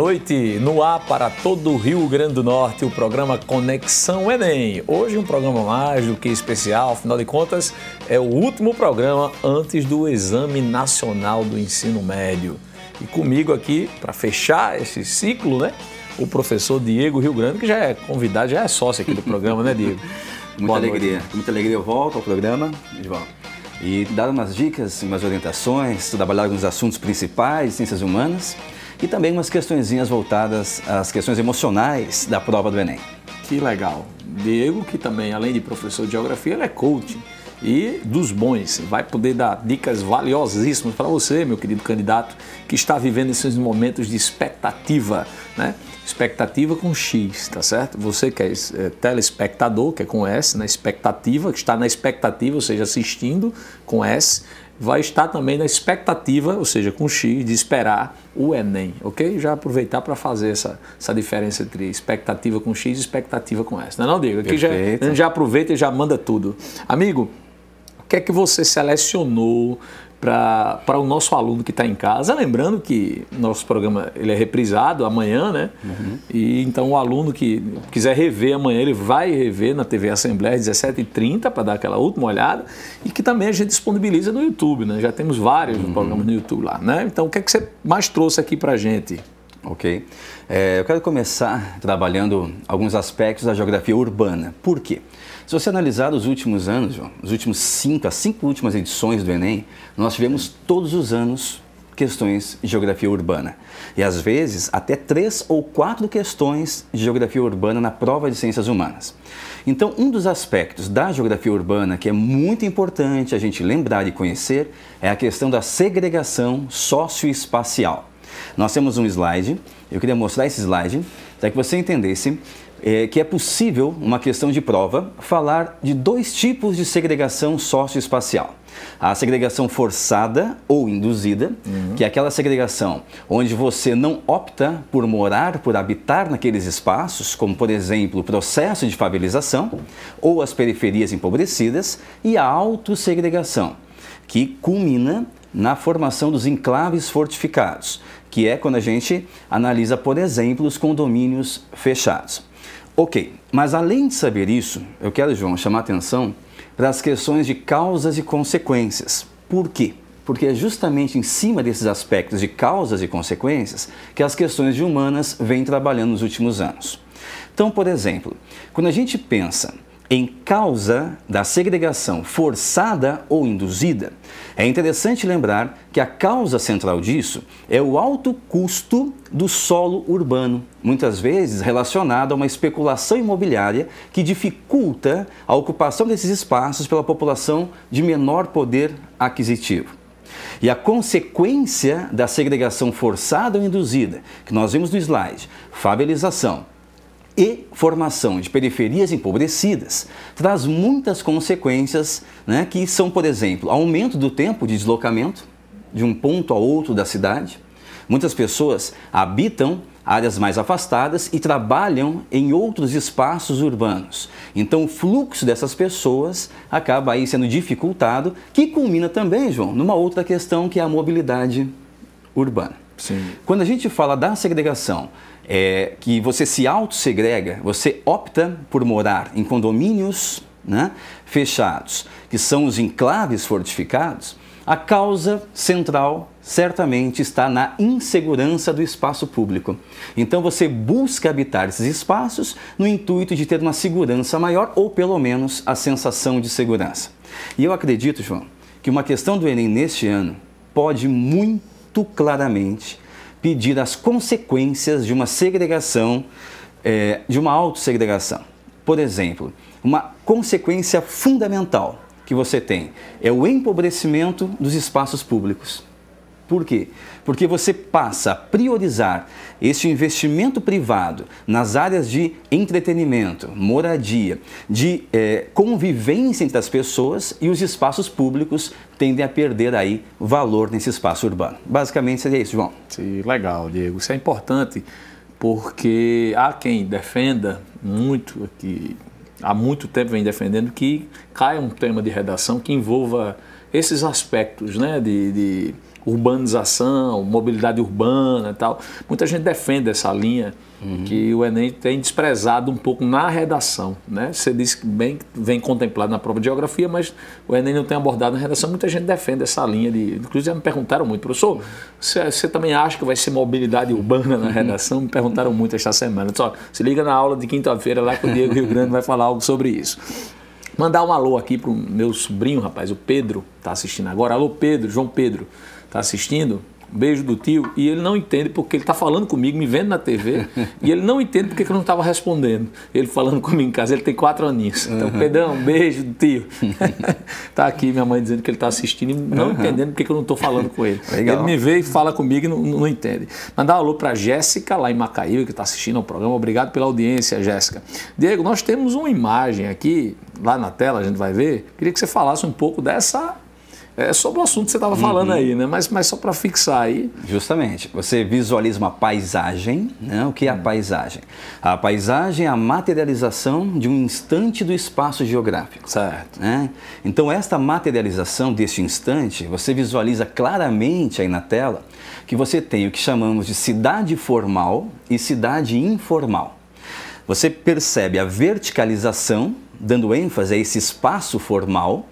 noite. No ar para todo o Rio Grande do Norte, o programa Conexão Enem. Hoje um programa mais do que especial, afinal de contas, é o último programa antes do Exame Nacional do Ensino Médio. E comigo aqui, para fechar esse ciclo, né? O professor Diego Rio Grande, que já é convidado, já é sócio aqui do programa, né, Diego? muita Boa alegria. Noite. Muita alegria. Eu volto ao programa, Edvaldo e dar umas dicas, umas orientações, trabalhar alguns assuntos principais, ciências humanas e também umas questõezinhas voltadas às questões emocionais da prova do Enem. Que legal. Diego, que também, além de professor de geografia, ele é coach e dos bons. Vai poder dar dicas valiosíssimas para você, meu querido candidato, que está vivendo esses momentos de expectativa, né? Expectativa com X, tá certo? Você que é, é telespectador, que é com S, na né? expectativa, que está na expectativa, ou seja, assistindo com S, vai estar também na expectativa, ou seja, com X, de esperar o Enem, ok? Já aproveitar para fazer essa, essa diferença entre expectativa com X e expectativa com S. Não é não, Diego? Aqui já, já aproveita e já manda tudo. Amigo, o que é que você selecionou para o nosso aluno que está em casa. Lembrando que nosso programa ele é reprisado amanhã, né? Uhum. E então o aluno que quiser rever amanhã, ele vai rever na TV Assembleia às 17h30 para dar aquela última olhada e que também a gente disponibiliza no YouTube, né? Já temos vários uhum. programas no YouTube lá, né? Então o que é que você mais trouxe aqui para gente? Ok. É, eu quero começar trabalhando alguns aspectos da geografia urbana. Por quê? Se você analisar os últimos anos, João, os últimos cinco, as cinco últimas edições do Enem, nós tivemos todos os anos questões de geografia urbana. E às vezes até três ou quatro questões de geografia urbana na prova de ciências humanas. Então, um dos aspectos da geografia urbana que é muito importante a gente lembrar e conhecer é a questão da segregação socioespacial. Nós temos um slide, eu queria mostrar esse slide para que você entendesse é, que é possível, uma questão de prova, falar de dois tipos de segregação socioespacial. A segregação forçada ou induzida, uhum. que é aquela segregação onde você não opta por morar, por habitar naqueles espaços, como por exemplo o processo de favelização ou as periferias empobrecidas, e a autossegregação, que culmina na formação dos enclaves fortificados, que é quando a gente analisa, por exemplo, os condomínios fechados. Ok, mas além de saber isso, eu quero, João, chamar atenção para as questões de causas e consequências. Por quê? Porque é justamente em cima desses aspectos de causas e consequências que as questões de humanas vêm trabalhando nos últimos anos. Então, por exemplo, quando a gente pensa em causa da segregação forçada ou induzida, é interessante lembrar que a causa central disso é o alto custo do solo urbano, muitas vezes relacionado a uma especulação imobiliária que dificulta a ocupação desses espaços pela população de menor poder aquisitivo. E a consequência da segregação forçada ou induzida, que nós vimos no slide, favelização, e formação de periferias empobrecidas traz muitas consequências, né, que são, por exemplo, aumento do tempo de deslocamento de um ponto a outro da cidade. Muitas pessoas habitam áreas mais afastadas e trabalham em outros espaços urbanos. Então o fluxo dessas pessoas acaba aí sendo dificultado, que culmina também, João, numa outra questão que é a mobilidade urbana. Sim. Quando a gente fala da segregação, é, que você se autossegrega, você opta por morar em condomínios né, fechados, que são os enclaves fortificados, a causa central certamente está na insegurança do espaço público. Então você busca habitar esses espaços no intuito de ter uma segurança maior ou pelo menos a sensação de segurança. E eu acredito, João, que uma questão do Enem neste ano pode muito claramente pedir as consequências de uma segregação, é, de uma autossegregação. Por exemplo, uma consequência fundamental que você tem é o empobrecimento dos espaços públicos. Por quê? porque você passa a priorizar esse investimento privado nas áreas de entretenimento, moradia, de é, convivência entre as pessoas e os espaços públicos tendem a perder aí valor nesse espaço urbano. Basicamente seria isso, João. Sim, legal, Diego. Isso é importante porque há quem defenda muito que há muito tempo vem defendendo que caia um tema de redação que envolva esses aspectos, né, de, de urbanização, mobilidade urbana e tal. Muita gente defende essa linha uhum. que o Enem tem desprezado um pouco na redação. Né? Você disse que bem vem contemplado na prova de geografia, mas o Enem não tem abordado na redação. Muita gente defende essa linha de. Inclusive me perguntaram muito, professor, você, você também acha que vai ser mobilidade urbana na uhum. redação? Me perguntaram muito esta semana. Só se liga na aula de quinta-feira lá com o Diego Rio Grande vai falar algo sobre isso. Mandar um alô aqui pro meu sobrinho, rapaz, o Pedro, está assistindo agora. Alô, Pedro, João Pedro está assistindo, beijo do tio, e ele não entende porque ele está falando comigo, me vendo na TV, e ele não entende porque eu não estava respondendo. Ele falando comigo em casa, ele tem quatro aninhos. Então, uhum. Pedrão, beijo do tio. Está aqui minha mãe dizendo que ele está assistindo e não uhum. entendendo porque eu não estou falando com ele. Legal. Ele me vê e fala comigo e não, não entende. Mandar um alô para Jéssica, lá em Macaíba, que está assistindo ao programa. Obrigado pela audiência, Jéssica. Diego, nós temos uma imagem aqui, lá na tela a gente vai ver. Queria que você falasse um pouco dessa é sobre o assunto que você estava uhum. falando aí, né? Mas, mas só para fixar aí. Justamente. Você visualiza uma paisagem, né? O que é a hum. paisagem? A paisagem é a materialização de um instante do espaço geográfico. Certo. Né? Então, esta materialização deste instante, você visualiza claramente aí na tela que você tem o que chamamos de cidade formal e cidade informal. Você percebe a verticalização, dando ênfase a esse espaço formal,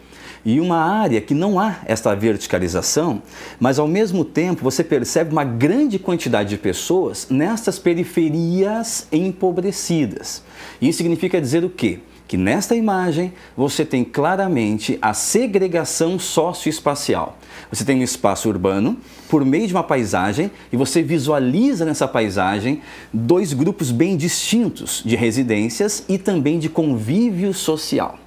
e uma área que não há esta verticalização, mas ao mesmo tempo você percebe uma grande quantidade de pessoas nestas periferias empobrecidas. Isso significa dizer o quê? que nesta imagem você tem claramente a segregação socioespacial. Você tem um espaço urbano por meio de uma paisagem e você visualiza nessa paisagem dois grupos bem distintos de residências e também de convívio social.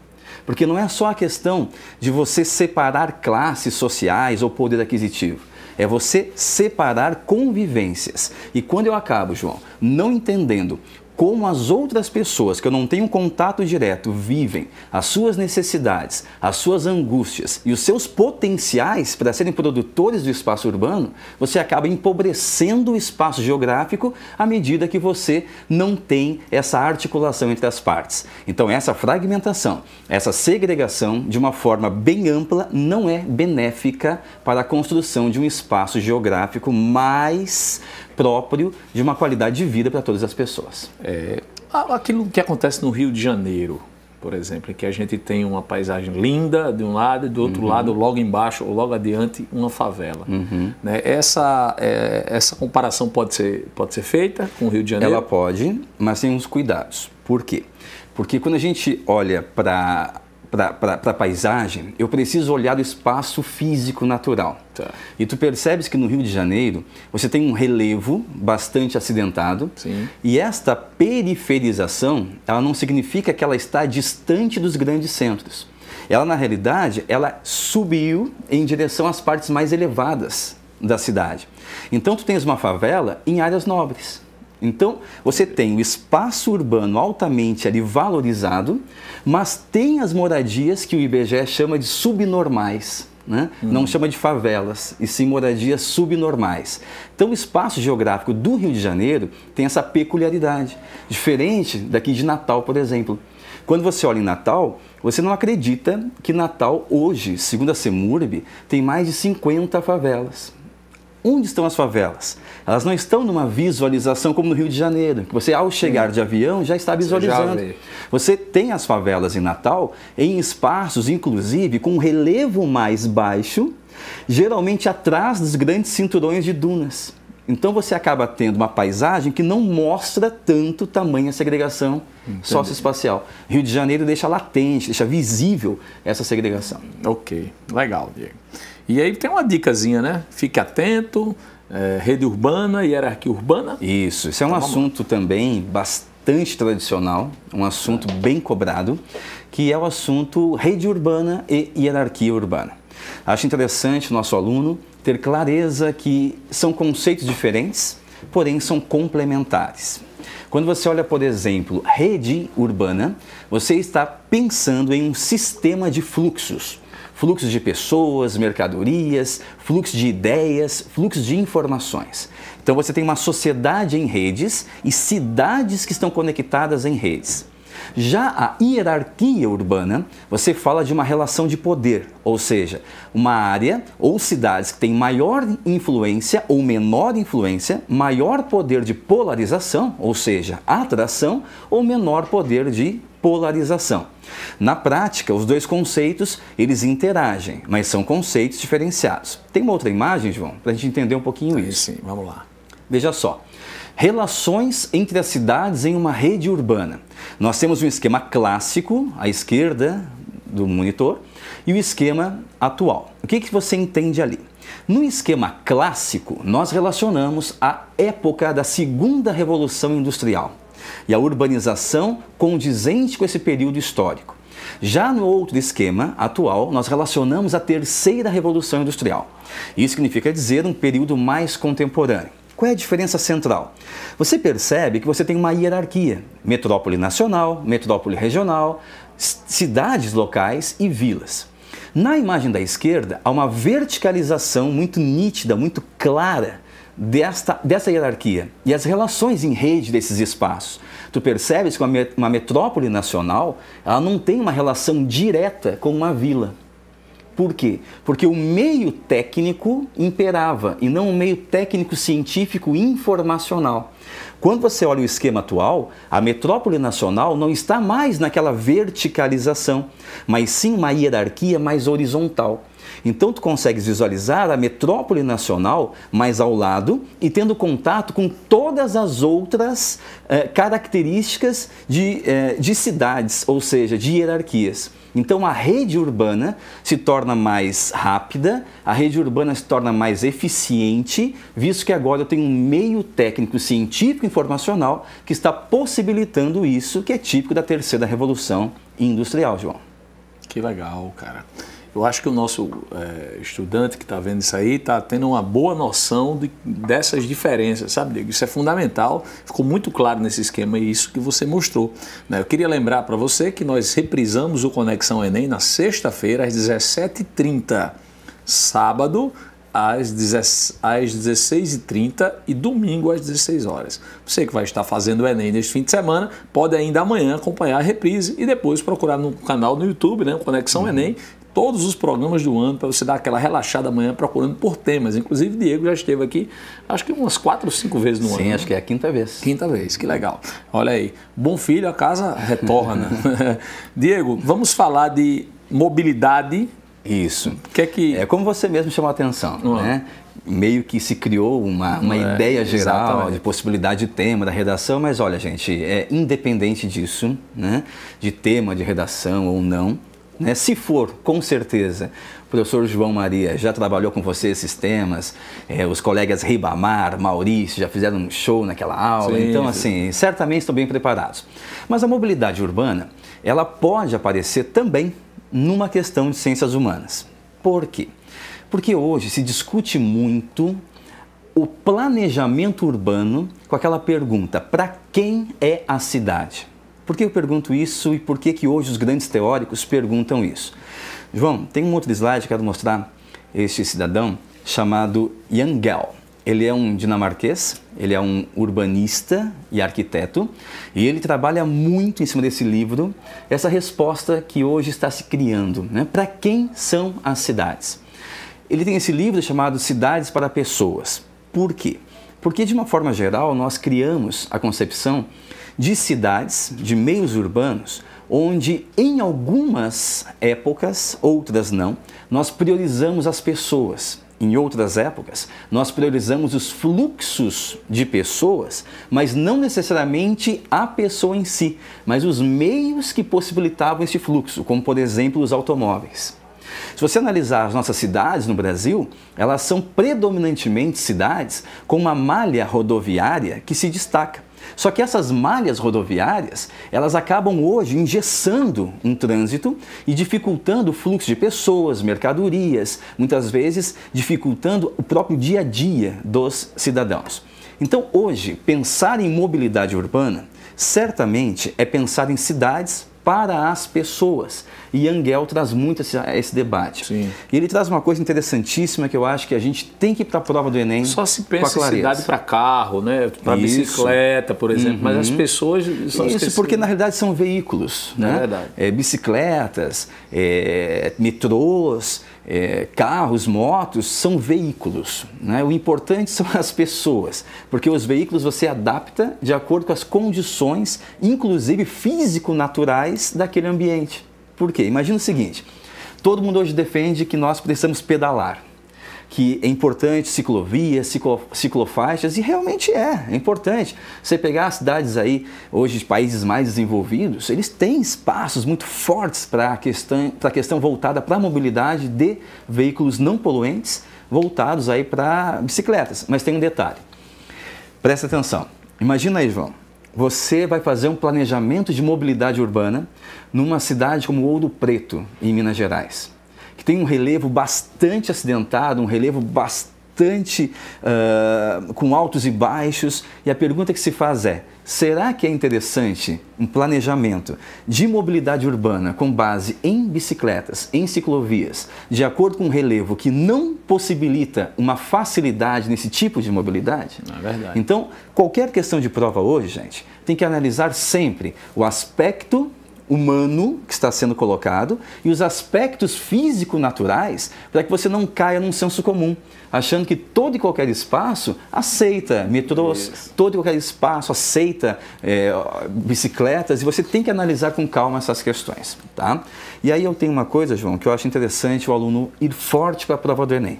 Porque não é só a questão de você separar classes sociais ou poder aquisitivo. É você separar convivências. E quando eu acabo, João, não entendendo como as outras pessoas que eu não tenho contato direto vivem as suas necessidades, as suas angústias e os seus potenciais para serem produtores do espaço urbano, você acaba empobrecendo o espaço geográfico à medida que você não tem essa articulação entre as partes. Então, essa fragmentação, essa segregação, de uma forma bem ampla, não é benéfica para a construção de um espaço geográfico mais próprio de uma qualidade de vida para todas as pessoas. É, aquilo que acontece no Rio de Janeiro, por exemplo, que a gente tem uma paisagem linda de um lado e do outro uhum. lado, logo embaixo ou logo adiante, uma favela. Uhum. Né? Essa, é, essa comparação pode ser, pode ser feita com o Rio de Janeiro? Ela pode, mas tem uns cuidados. Por quê? Porque quando a gente olha para para a paisagem, eu preciso olhar o espaço físico natural. Tá. E tu percebes que no Rio de Janeiro você tem um relevo bastante acidentado Sim. e esta periferização ela não significa que ela está distante dos grandes centros. Ela na realidade ela subiu em direção às partes mais elevadas da cidade. Então tu tens uma favela em áreas nobres. Então, você tem o espaço urbano altamente ali valorizado, mas tem as moradias que o IBGE chama de subnormais. Né? Uhum. Não chama de favelas, e sim moradias subnormais. Então, o espaço geográfico do Rio de Janeiro tem essa peculiaridade, diferente daqui de Natal, por exemplo. Quando você olha em Natal, você não acredita que Natal hoje, segundo a Semurb, tem mais de 50 favelas onde estão as favelas. Elas não estão numa visualização como no Rio de Janeiro, que você, ao chegar de avião, já está visualizando. Você tem as favelas em Natal em espaços, inclusive, com um relevo mais baixo, geralmente atrás dos grandes cinturões de dunas. Então você acaba tendo uma paisagem que não mostra tanto tamanho a segregação Entendi. socioespacial. Rio de Janeiro deixa latente, deixa visível essa segregação. Ok, legal, Diego. E aí tem uma dicasinha, né? Fique atento, é, rede urbana, hierarquia urbana. Isso, isso é um então, assunto também bastante tradicional, um assunto bem cobrado, que é o assunto rede urbana e hierarquia urbana. Acho interessante o nosso aluno ter clareza que são conceitos diferentes, porém são complementares. Quando você olha, por exemplo, rede urbana, você está pensando em um sistema de fluxos fluxos de pessoas, mercadorias, fluxo de ideias, fluxo de informações. Então você tem uma sociedade em redes e cidades que estão conectadas em redes. Já a hierarquia urbana, você fala de uma relação de poder, ou seja, uma área ou cidades que têm maior influência ou menor influência, maior poder de polarização, ou seja, atração, ou menor poder de polarização. Na prática, os dois conceitos, eles interagem, mas são conceitos diferenciados. Tem uma outra imagem, João, para a gente entender um pouquinho isso? Sim, vamos lá. Veja só, Relações entre as cidades em uma rede urbana. Nós temos um esquema clássico, à esquerda do monitor, e o esquema atual. O que, que você entende ali? No esquema clássico, nós relacionamos a época da segunda revolução industrial e a urbanização condizente com esse período histórico. Já no outro esquema atual, nós relacionamos a terceira revolução industrial. Isso significa dizer um período mais contemporâneo. Qual é a diferença central? Você percebe que você tem uma hierarquia: metrópole nacional, metrópole regional, cidades locais e vilas. Na imagem da esquerda, há uma verticalização muito nítida, muito clara desta, dessa hierarquia e as relações em rede desses espaços. Tu percebes que uma metrópole nacional ela não tem uma relação direta com uma vila. Por quê? Porque o meio técnico imperava e não o meio técnico científico informacional. Quando você olha o esquema atual, a metrópole nacional não está mais naquela verticalização, mas sim uma hierarquia mais horizontal. Então tu consegues visualizar a metrópole nacional mais ao lado e tendo contato com todas as outras eh, características de, eh, de cidades, ou seja, de hierarquias. Então a rede urbana se torna mais rápida, a rede urbana se torna mais eficiente, visto que agora eu tenho um meio técnico, científico, informacional que está possibilitando isso, que é típico da terceira revolução industrial, João. Que legal, cara. Eu acho que o nosso é, estudante que está vendo isso aí está tendo uma boa noção de, dessas diferenças, sabe, Diego? Isso é fundamental, ficou muito claro nesse esquema e isso que você mostrou. Né? Eu queria lembrar para você que nós reprisamos o Conexão Enem na sexta-feira, às 17h30, sábado, às, 16h30 e domingo às 16 horas. Você que vai estar fazendo o Enem neste fim de semana, pode ainda amanhã acompanhar a reprise e depois procurar no canal no YouTube, né? Conexão uhum. Enem, todos os programas do ano para você dar aquela relaxada amanhã procurando por temas. Inclusive, Diego já esteve aqui, acho que umas quatro ou cinco vezes no Sim, ano. Sim, né? acho que é a quinta vez. Quinta vez, que legal. Olha aí, bom filho, a casa retorna. Diego, vamos falar de mobilidade. Isso. Que é que é como você mesmo chamou a atenção, uhum. né? meio que se criou uma, uma é, ideia geral exatamente. de possibilidade de tema da redação, mas olha, gente, é independente disso, né? De tema de redação ou não, né? Se for, com certeza, o professor João Maria já trabalhou com você esses temas, é, os colegas Ribamar, Maurício já fizeram um show naquela aula, sim, então sim. assim, certamente estão bem preparados. Mas a mobilidade urbana, ela pode aparecer também numa questão de ciências humanas. Por quê? Porque hoje se discute muito o planejamento urbano com aquela pergunta: para quem é a cidade? Por que eu pergunto isso e por que, que hoje os grandes teóricos perguntam isso? João, tem um outro slide que eu quero mostrar este cidadão chamado Gell. Ele é um dinamarquês, ele é um urbanista e arquiteto, e ele trabalha muito em cima desse livro, essa resposta que hoje está se criando, né? Para quem são as cidades? Ele tem esse livro chamado Cidades para Pessoas. Por quê? Porque de uma forma geral nós criamos a concepção de cidades, de meios urbanos, onde em algumas épocas, outras não, nós priorizamos as pessoas. Em outras épocas, nós priorizamos os fluxos de pessoas, mas não necessariamente a pessoa em si, mas os meios que possibilitavam esse fluxo, como por exemplo os automóveis. Se você analisar as nossas cidades no Brasil, elas são predominantemente cidades com uma malha rodoviária que se destaca. Só que essas malhas rodoviárias, elas acabam hoje engessando um trânsito e dificultando o fluxo de pessoas, mercadorias, muitas vezes dificultando o próprio dia a dia dos cidadãos. Então, hoje, pensar em mobilidade urbana certamente é pensar em cidades para as pessoas. E Angel traz muito esse, esse debate. Sim. E ele traz uma coisa interessantíssima que eu acho que a gente tem que ir para a prova do Enem. Só se pensa em cidade para carro, né? para bicicleta, por exemplo, uhum. mas as uhum. pessoas são Isso, esquecidas. porque na realidade são veículos. É né? É verdade. É, bicicletas, é, metrôs, é, carros, motos são veículos. Né? O importante são as pessoas, porque os veículos você adapta de acordo com as condições, inclusive físico-naturais, daquele ambiente. Por quê? Imagina o seguinte: todo mundo hoje defende que nós precisamos pedalar que é importante ciclovias, ciclo, ciclofaixas, e realmente é, é importante. Você pegar as cidades aí, hoje, de países mais desenvolvidos, eles têm espaços muito fortes para a questão, questão voltada para a mobilidade de veículos não poluentes, voltados aí para bicicletas. Mas tem um detalhe, presta atenção. Imagina aí, João, você vai fazer um planejamento de mobilidade urbana numa cidade como Ouro Preto, em Minas Gerais que tem um relevo bastante acidentado, um relevo bastante uh, com altos e baixos. E a pergunta que se faz é: será que é interessante um planejamento de mobilidade urbana com base em bicicletas, em ciclovias, de acordo com um relevo que não possibilita uma facilidade nesse tipo de mobilidade? É verdade. Então, qualquer questão de prova hoje, gente, tem que analisar sempre o aspecto humano que está sendo colocado e os aspectos físico-naturais para que você não caia num senso comum, achando que todo e qualquer espaço aceita metrôs, Isso. todo e qualquer espaço aceita é, bicicletas e você tem que analisar com calma essas questões, tá? E aí eu tenho uma coisa, João, que eu acho interessante o aluno ir forte para a prova do Enem.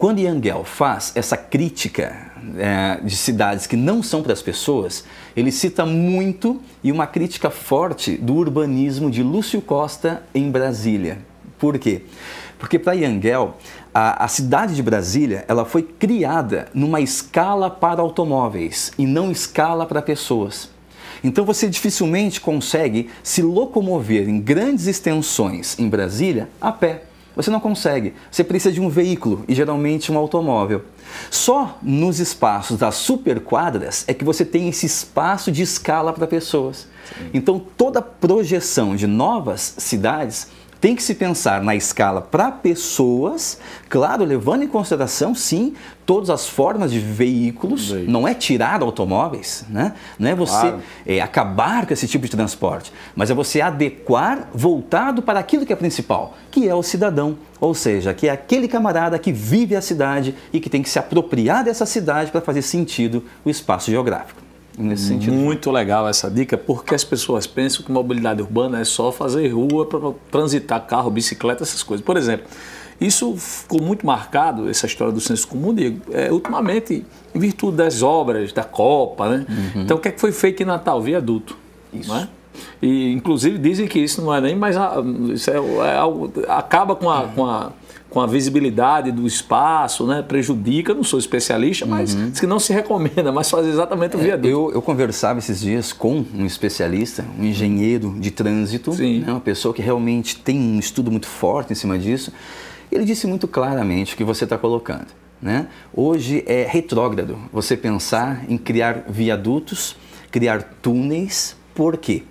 Quando Yangel faz essa crítica é, de cidades que não são para as pessoas, ele cita muito e uma crítica forte do urbanismo de Lúcio Costa em Brasília. Por quê? Porque para Yangel, a, a, cidade de Brasília ela foi criada numa escala para automóveis e não escala para pessoas. Então você dificilmente consegue se locomover em grandes extensões em Brasília a pé. Você não consegue. Você precisa de um veículo e geralmente um automóvel. Só nos espaços das superquadras é que você tem esse espaço de escala para pessoas. Sim. Então toda projeção de novas cidades tem que se pensar na escala para pessoas, claro, levando em consideração, sim, todas as formas de veículos, Veículo. não é tirar automóveis, né? não é você claro. é, acabar com esse tipo de transporte, mas é você adequar voltado para aquilo que é principal, que é o cidadão, ou seja, que é aquele camarada que vive a cidade e que tem que se apropriar dessa cidade para fazer sentido o espaço geográfico nesse sentido. Muito legal essa dica, porque as pessoas pensam que mobilidade urbana é só fazer rua para transitar carro, bicicleta, essas coisas. Por exemplo, isso ficou muito marcado, essa história do senso comum, Diego, é, ultimamente, em virtude das obras, da Copa, né? Uhum. Então, o que, é que foi feito em Natal? Viaduto. Isso. Não é? E, inclusive, dizem que isso não é nem mais. A, isso é, é algo, acaba com a, com a com a visibilidade do espaço, né? prejudica. Não sou especialista, mas uhum. diz que não se recomenda, mas fazer exatamente o é, viaduto. É, eu, eu, conversava esses dias com um especialista, um engenheiro de trânsito, né? uma pessoa que realmente tem um estudo muito forte em cima disso. Ele disse muito claramente o que você está colocando. Né? Hoje é retrógrado você pensar em criar viadutos, criar túneis. Por quê?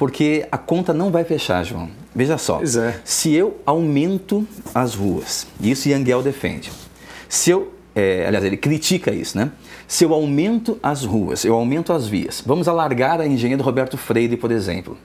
porque a conta não vai fechar, João. Veja só, é. se eu aumento as ruas, isso Yangel defende, se eu, é, aliás, ele critica isso, né? Se eu aumento as ruas, eu aumento as vias, vamos alargar a Engenheiro Roberto Freire, por exemplo,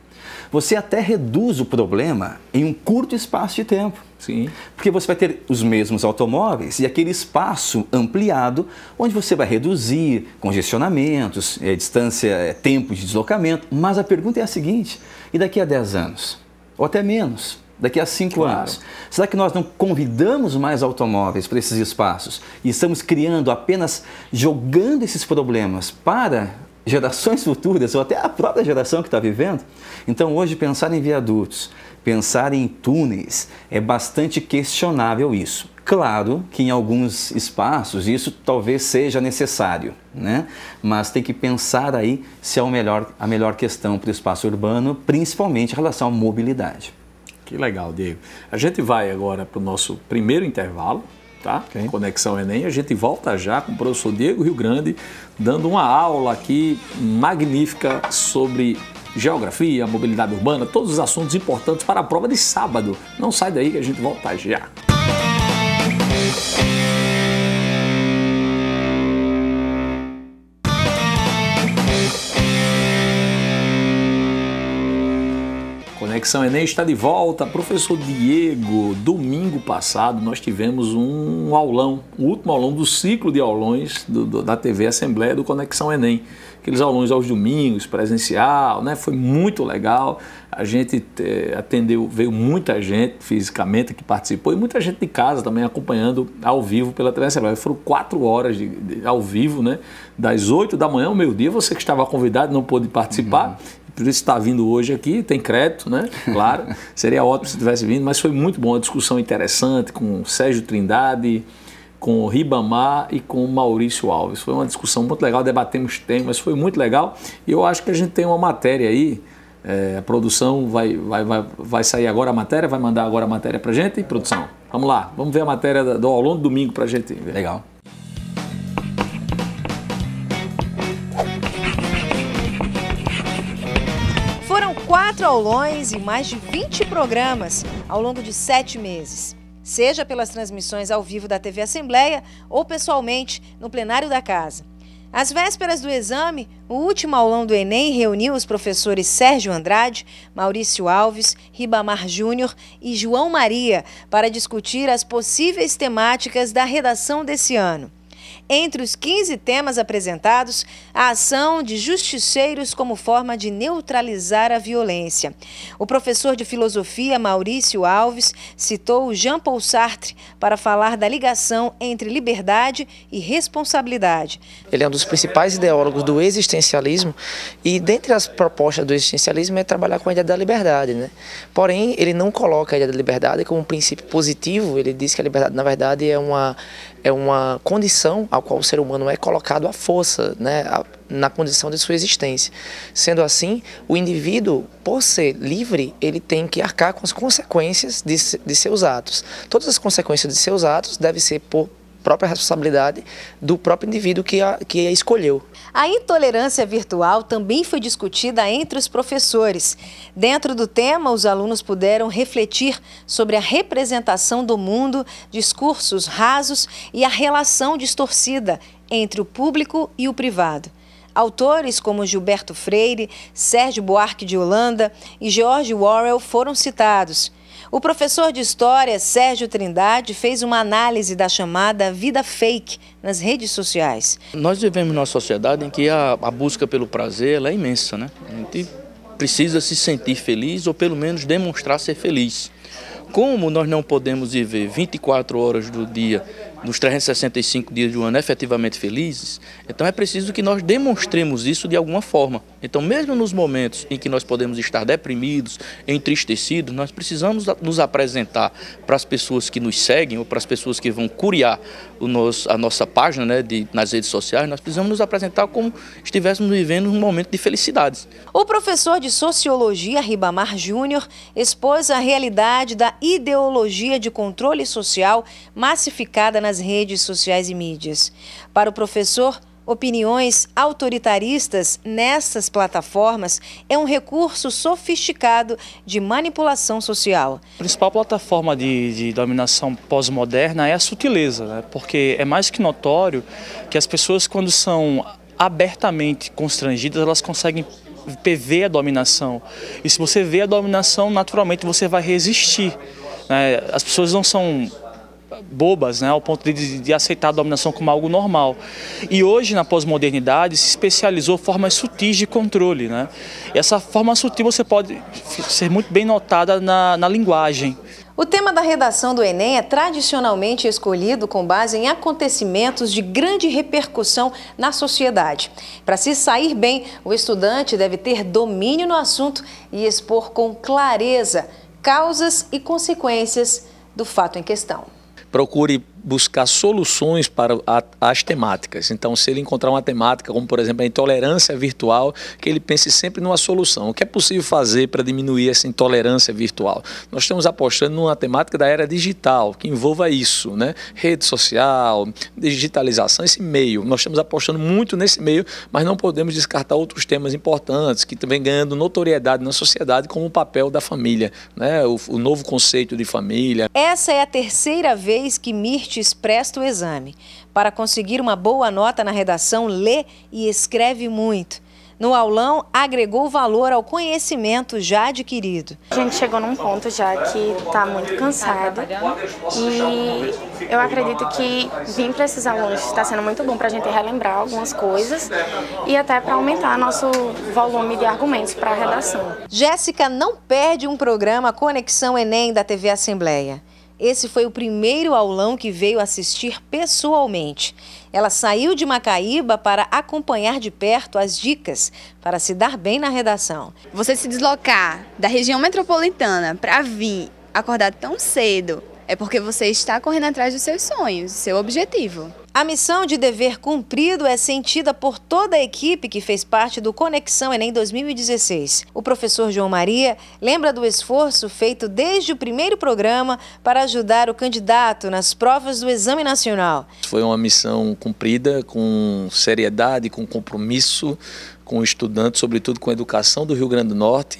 você até reduz o problema em um curto espaço de tempo. Sim. Porque você vai ter os mesmos automóveis e aquele espaço ampliado onde você vai reduzir congestionamentos, é, distância, é, tempo de deslocamento. Mas a pergunta é a seguinte: e daqui a 10 anos? Ou até menos? Daqui a cinco claro. anos? Será que nós não convidamos mais automóveis para esses espaços e estamos criando apenas jogando esses problemas para gerações futuras ou até a própria geração que está vivendo. Então, hoje, pensar em viadutos, pensar em túneis, é bastante questionável isso. Claro que em alguns espaços isso talvez seja necessário, né? mas tem que pensar aí se é o melhor, a melhor questão para o espaço urbano, principalmente em relação à mobilidade. Que legal, Diego. A gente vai agora para o nosso primeiro intervalo tá? Okay. Conexão Enem. A gente volta já com o professor Diego Rio Grande, dando uma aula aqui magnífica sobre geografia, mobilidade urbana, todos os assuntos importantes para a prova de sábado. Não sai daí que a gente volta já. Música Conexão Enem está de volta. Professor Diego, domingo passado nós tivemos um aulão, o último aulão do ciclo de aulões do, do, da TV Assembleia do Conexão Enem. Aqueles aulões aos domingos, presencial, né? Foi muito legal. A gente é, atendeu, veio muita gente fisicamente que participou e muita gente de casa também acompanhando ao vivo pela TV Assembleia. Foram quatro horas de, de, ao vivo, né? Das oito da manhã ao meio-dia, você que estava convidado não pôde participar. Uhum por isso está vindo hoje aqui, tem crédito, né? Claro, seria ótimo se tivesse vindo, mas foi muito bom, uma discussão interessante com o Sérgio Trindade, com o Ribamar e com o Maurício Alves. Foi uma discussão muito legal, debatemos temas, foi muito legal e eu acho que a gente tem uma matéria aí. É, a produção vai, vai, vai, vai sair agora a matéria, vai mandar agora a matéria para gente. E produção, vamos lá, vamos ver a matéria do, ao longo do domingo para gente ver. Legal. quatro aulões e mais de 20 programas ao longo de sete meses. Seja pelas transmissões ao vivo da TV Assembleia ou pessoalmente no plenário da casa. Às vésperas do exame, o último aulão do Enem reuniu os professores Sérgio Andrade, Maurício Alves, Ribamar Júnior e João Maria para discutir as possíveis temáticas da redação desse ano. Entre os 15 temas apresentados, a ação de justiceiros como forma de neutralizar a violência. O professor de filosofia Maurício Alves citou Jean Paul Sartre para falar da ligação entre liberdade e responsabilidade. Ele é um dos principais ideólogos do existencialismo e dentre as propostas do existencialismo é trabalhar com a ideia da liberdade. Né? Porém, ele não coloca a ideia da liberdade como um princípio positivo, ele diz que a liberdade na verdade é uma é uma condição ao qual o ser humano é colocado à força, né, na condição de sua existência. Sendo assim, o indivíduo, por ser livre, ele tem que arcar com as consequências de, de seus atos. Todas as consequências de seus atos devem ser por própria responsabilidade do próprio indivíduo que a, que a escolheu. A intolerância virtual também foi discutida entre os professores. Dentro do tema, os alunos puderam refletir sobre a representação do mundo, discursos rasos e a relação distorcida entre o público e o privado. Autores como Gilberto Freire, Sérgio Buarque de Holanda e George Orwell foram citados. O professor de História, Sérgio Trindade, fez uma análise da chamada vida fake nas redes sociais. Nós vivemos numa sociedade em que a, a busca pelo prazer é imensa, né? A gente precisa se sentir feliz ou pelo menos demonstrar ser feliz. Como nós não podemos viver 24 horas do dia nos 365 dias do ano efetivamente felizes, então é preciso que nós demonstremos isso de alguma forma. Então, mesmo nos momentos em que nós podemos estar deprimidos, entristecidos, nós precisamos nos apresentar para as pessoas que nos seguem ou para as pessoas que vão curiar nosso, a nossa página né, de, nas redes sociais, nós precisamos nos apresentar como estivéssemos vivendo um momento de felicidades. O professor de Sociologia Ribamar Júnior expôs a realidade da ideologia de controle social massificada nas nas redes sociais e mídias. Para o professor, opiniões autoritaristas nessas plataformas é um recurso sofisticado de manipulação social. A principal plataforma de, de dominação pós-moderna é a sutileza, né? porque é mais que notório que as pessoas, quando são abertamente constrangidas, elas conseguem ver a dominação. E se você vê a dominação, naturalmente você vai resistir. Né? As pessoas não são bobas, né, ao ponto de, de aceitar a dominação como algo normal. E hoje, na pós-modernidade, se especializou formas sutis de controle. Né? E essa forma sutil você pode ser muito bem notada na, na linguagem. O tema da redação do Enem é tradicionalmente escolhido com base em acontecimentos de grande repercussão na sociedade. Para se sair bem, o estudante deve ter domínio no assunto e expor com clareza causas e consequências do fato em questão procure buscar soluções para a, as temáticas. Então, se ele encontrar uma temática, como por exemplo a intolerância virtual, que ele pense sempre numa solução. O que é possível fazer para diminuir essa intolerância virtual? Nós estamos apostando numa temática da era digital, que envolva isso, né? Rede social, digitalização, esse meio. Nós estamos apostando muito nesse meio, mas não podemos descartar outros temas importantes que também ganhando notoriedade na sociedade, como o papel da família, né? o, o novo conceito de família. Essa é a terceira vez que Mirth estudantes presta o exame. Para conseguir uma boa nota na redação, lê e escreve muito. No aulão, agregou valor ao conhecimento já adquirido. A gente chegou num ponto já que está muito cansado e eu acredito que vir para esses alunos está sendo muito bom para a gente relembrar algumas coisas e até para aumentar nosso volume de argumentos para a redação. Jéssica não perde um programa Conexão Enem da TV Assembleia. Esse foi o primeiro aulão que veio assistir pessoalmente. Ela saiu de Macaíba para acompanhar de perto as dicas para se dar bem na redação. Você se deslocar da região metropolitana para vir acordar tão cedo é porque você está correndo atrás dos seus sonhos, do seu objetivo. A missão de dever cumprido é sentida por toda a equipe que fez parte do Conexão Enem 2016. O professor João Maria lembra do esforço feito desde o primeiro programa para ajudar o candidato nas provas do Exame Nacional. Foi uma missão cumprida com seriedade, com compromisso, com estudantes, sobretudo com a educação do Rio Grande do Norte,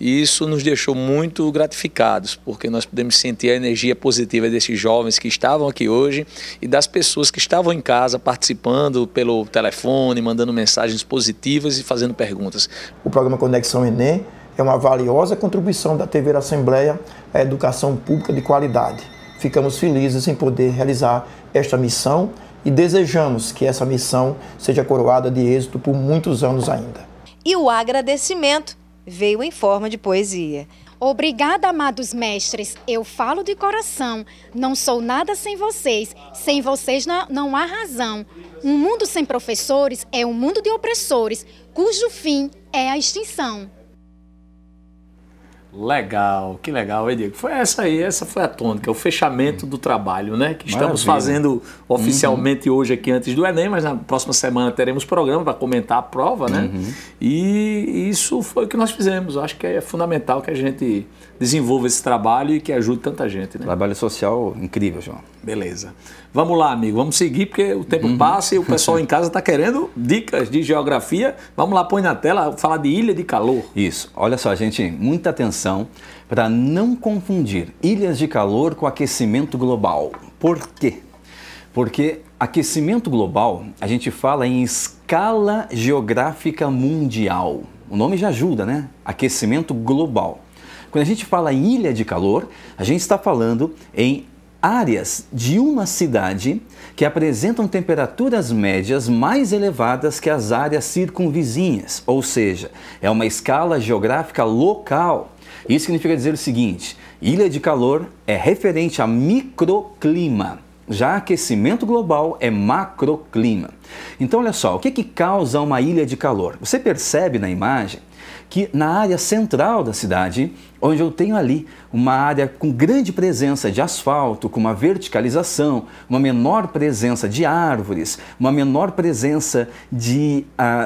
e isso nos deixou muito gratificados, porque nós pudemos sentir a energia positiva desses jovens que estavam aqui hoje e das pessoas que estavam em casa participando pelo telefone, mandando mensagens positivas e fazendo perguntas. O programa Conexão Enem é uma valiosa contribuição da TV Assembleia à educação pública de qualidade. Ficamos felizes em poder realizar esta missão e desejamos que essa missão seja coroada de êxito por muitos anos ainda. E o agradecimento veio em forma de poesia. Obrigada, amados mestres. Eu falo de coração. Não sou nada sem vocês. Sem vocês não, não há razão. Um mundo sem professores é um mundo de opressores, cujo fim é a extinção. Legal, que legal, Diego Foi essa aí, essa foi a tônica, o fechamento do trabalho, né? Que estamos Maravilha. fazendo oficialmente uhum. hoje aqui antes do Enem, mas na próxima semana teremos programa para comentar a prova, né? Uhum. E isso foi o que nós fizemos. acho que é fundamental que a gente desenvolva esse trabalho e que ajude tanta gente. Né? Trabalho social incrível, João. Beleza. Vamos lá, amigo. Vamos seguir, porque o tempo uhum. passa e o pessoal em casa está querendo dicas de geografia. Vamos lá, põe na tela, falar de ilha de calor. Isso. Olha só, gente, muita atenção para não confundir ilhas de calor com aquecimento global. Por quê? Porque aquecimento global, a gente fala em escala geográfica mundial. O nome já ajuda, né? Aquecimento global. Quando a gente fala em ilha de calor, a gente está falando em áreas de uma cidade que apresentam temperaturas médias mais elevadas que as áreas circunvizinhas, ou seja, é uma escala geográfica local. Isso significa dizer o seguinte: ilha de calor é referente a microclima. Já aquecimento global é macroclima. Então, olha só, o que, que causa uma ilha de calor? Você percebe na imagem que na área central da cidade, onde eu tenho ali uma área com grande presença de asfalto, com uma verticalização, uma menor presença de árvores, uma menor presença de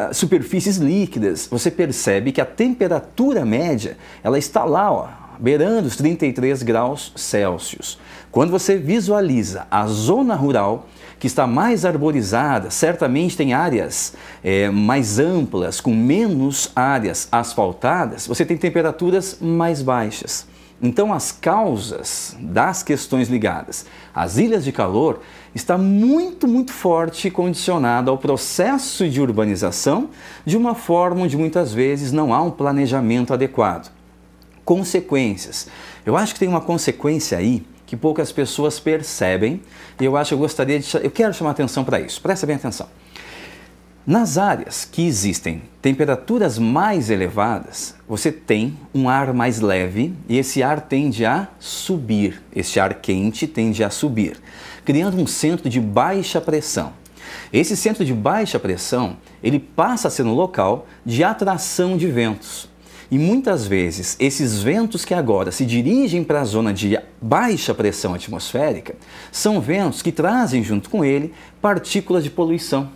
uh, superfícies líquidas, você percebe que a temperatura média ela está lá, ó, beirando os 33 graus Celsius. Quando você visualiza a zona rural, que está mais arborizada, certamente tem áreas é, mais amplas, com menos áreas asfaltadas, você tem temperaturas mais baixas. Então, as causas das questões ligadas às ilhas de calor está muito, muito forte condicionada ao processo de urbanização de uma forma onde muitas vezes não há um planejamento adequado. Consequências. Eu acho que tem uma consequência aí que poucas pessoas percebem. E eu acho que eu gostaria de. Eu quero chamar atenção para isso. Presta bem atenção. Nas áreas que existem temperaturas mais elevadas, você tem um ar mais leve e esse ar tende a subir. Esse ar quente tende a subir, criando um centro de baixa pressão. Esse centro de baixa pressão, ele passa a ser um local de atração de ventos. E muitas vezes, esses ventos que agora se dirigem para a zona de baixa pressão atmosférica são ventos que trazem junto com ele partículas de poluição.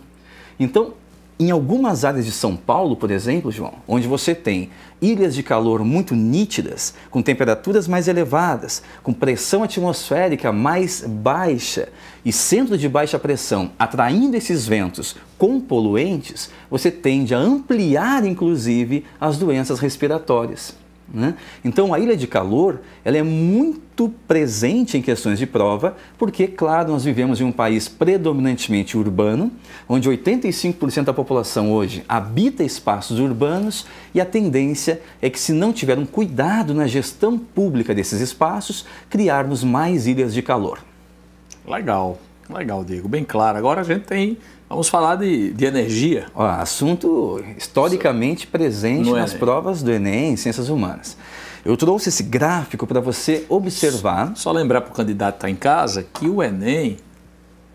Então, em algumas áreas de São Paulo, por exemplo, João, onde você tem ilhas de calor muito nítidas, com temperaturas mais elevadas, com pressão atmosférica mais baixa e centro de baixa pressão atraindo esses ventos com poluentes, você tende a ampliar inclusive as doenças respiratórias. Né? Então a ilha de calor ela é muito presente em questões de prova, porque, claro, nós vivemos em um país predominantemente urbano, onde 85% da população hoje habita espaços urbanos e a tendência é que, se não tiver um cuidado na gestão pública desses espaços, criarmos mais ilhas de calor. Legal, legal, Diego, bem claro. Agora a gente tem Vamos falar de, de energia. Ó, assunto historicamente presente no nas Enem. provas do Enem em Ciências Humanas. Eu trouxe esse gráfico para você observar. Só lembrar para o candidato que está em casa que o Enem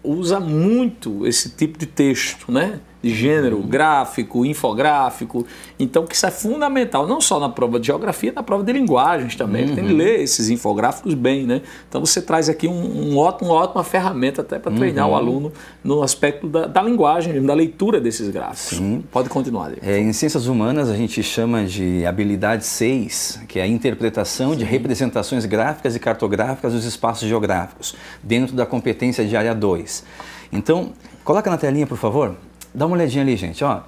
usa muito esse tipo de texto, né? gênero, gráfico, infográfico. Então, que isso é fundamental, não só na prova de geografia, na prova de linguagens também. Uhum. Tem que uhum. ler esses infográficos bem, né? Então, você traz aqui um, um ótimo, uma ótima ferramenta até para treinar uhum. o aluno no aspecto da, da, linguagem, da leitura desses gráficos. Sim. Pode continuar, É, em ciências humanas, a gente chama de habilidade 6, que é a interpretação Sim. de representações gráficas e cartográficas dos espaços geográficos, dentro da competência de área 2. Então, coloca na telinha, por favor, Dá uma olhadinha ali, gente. Ó,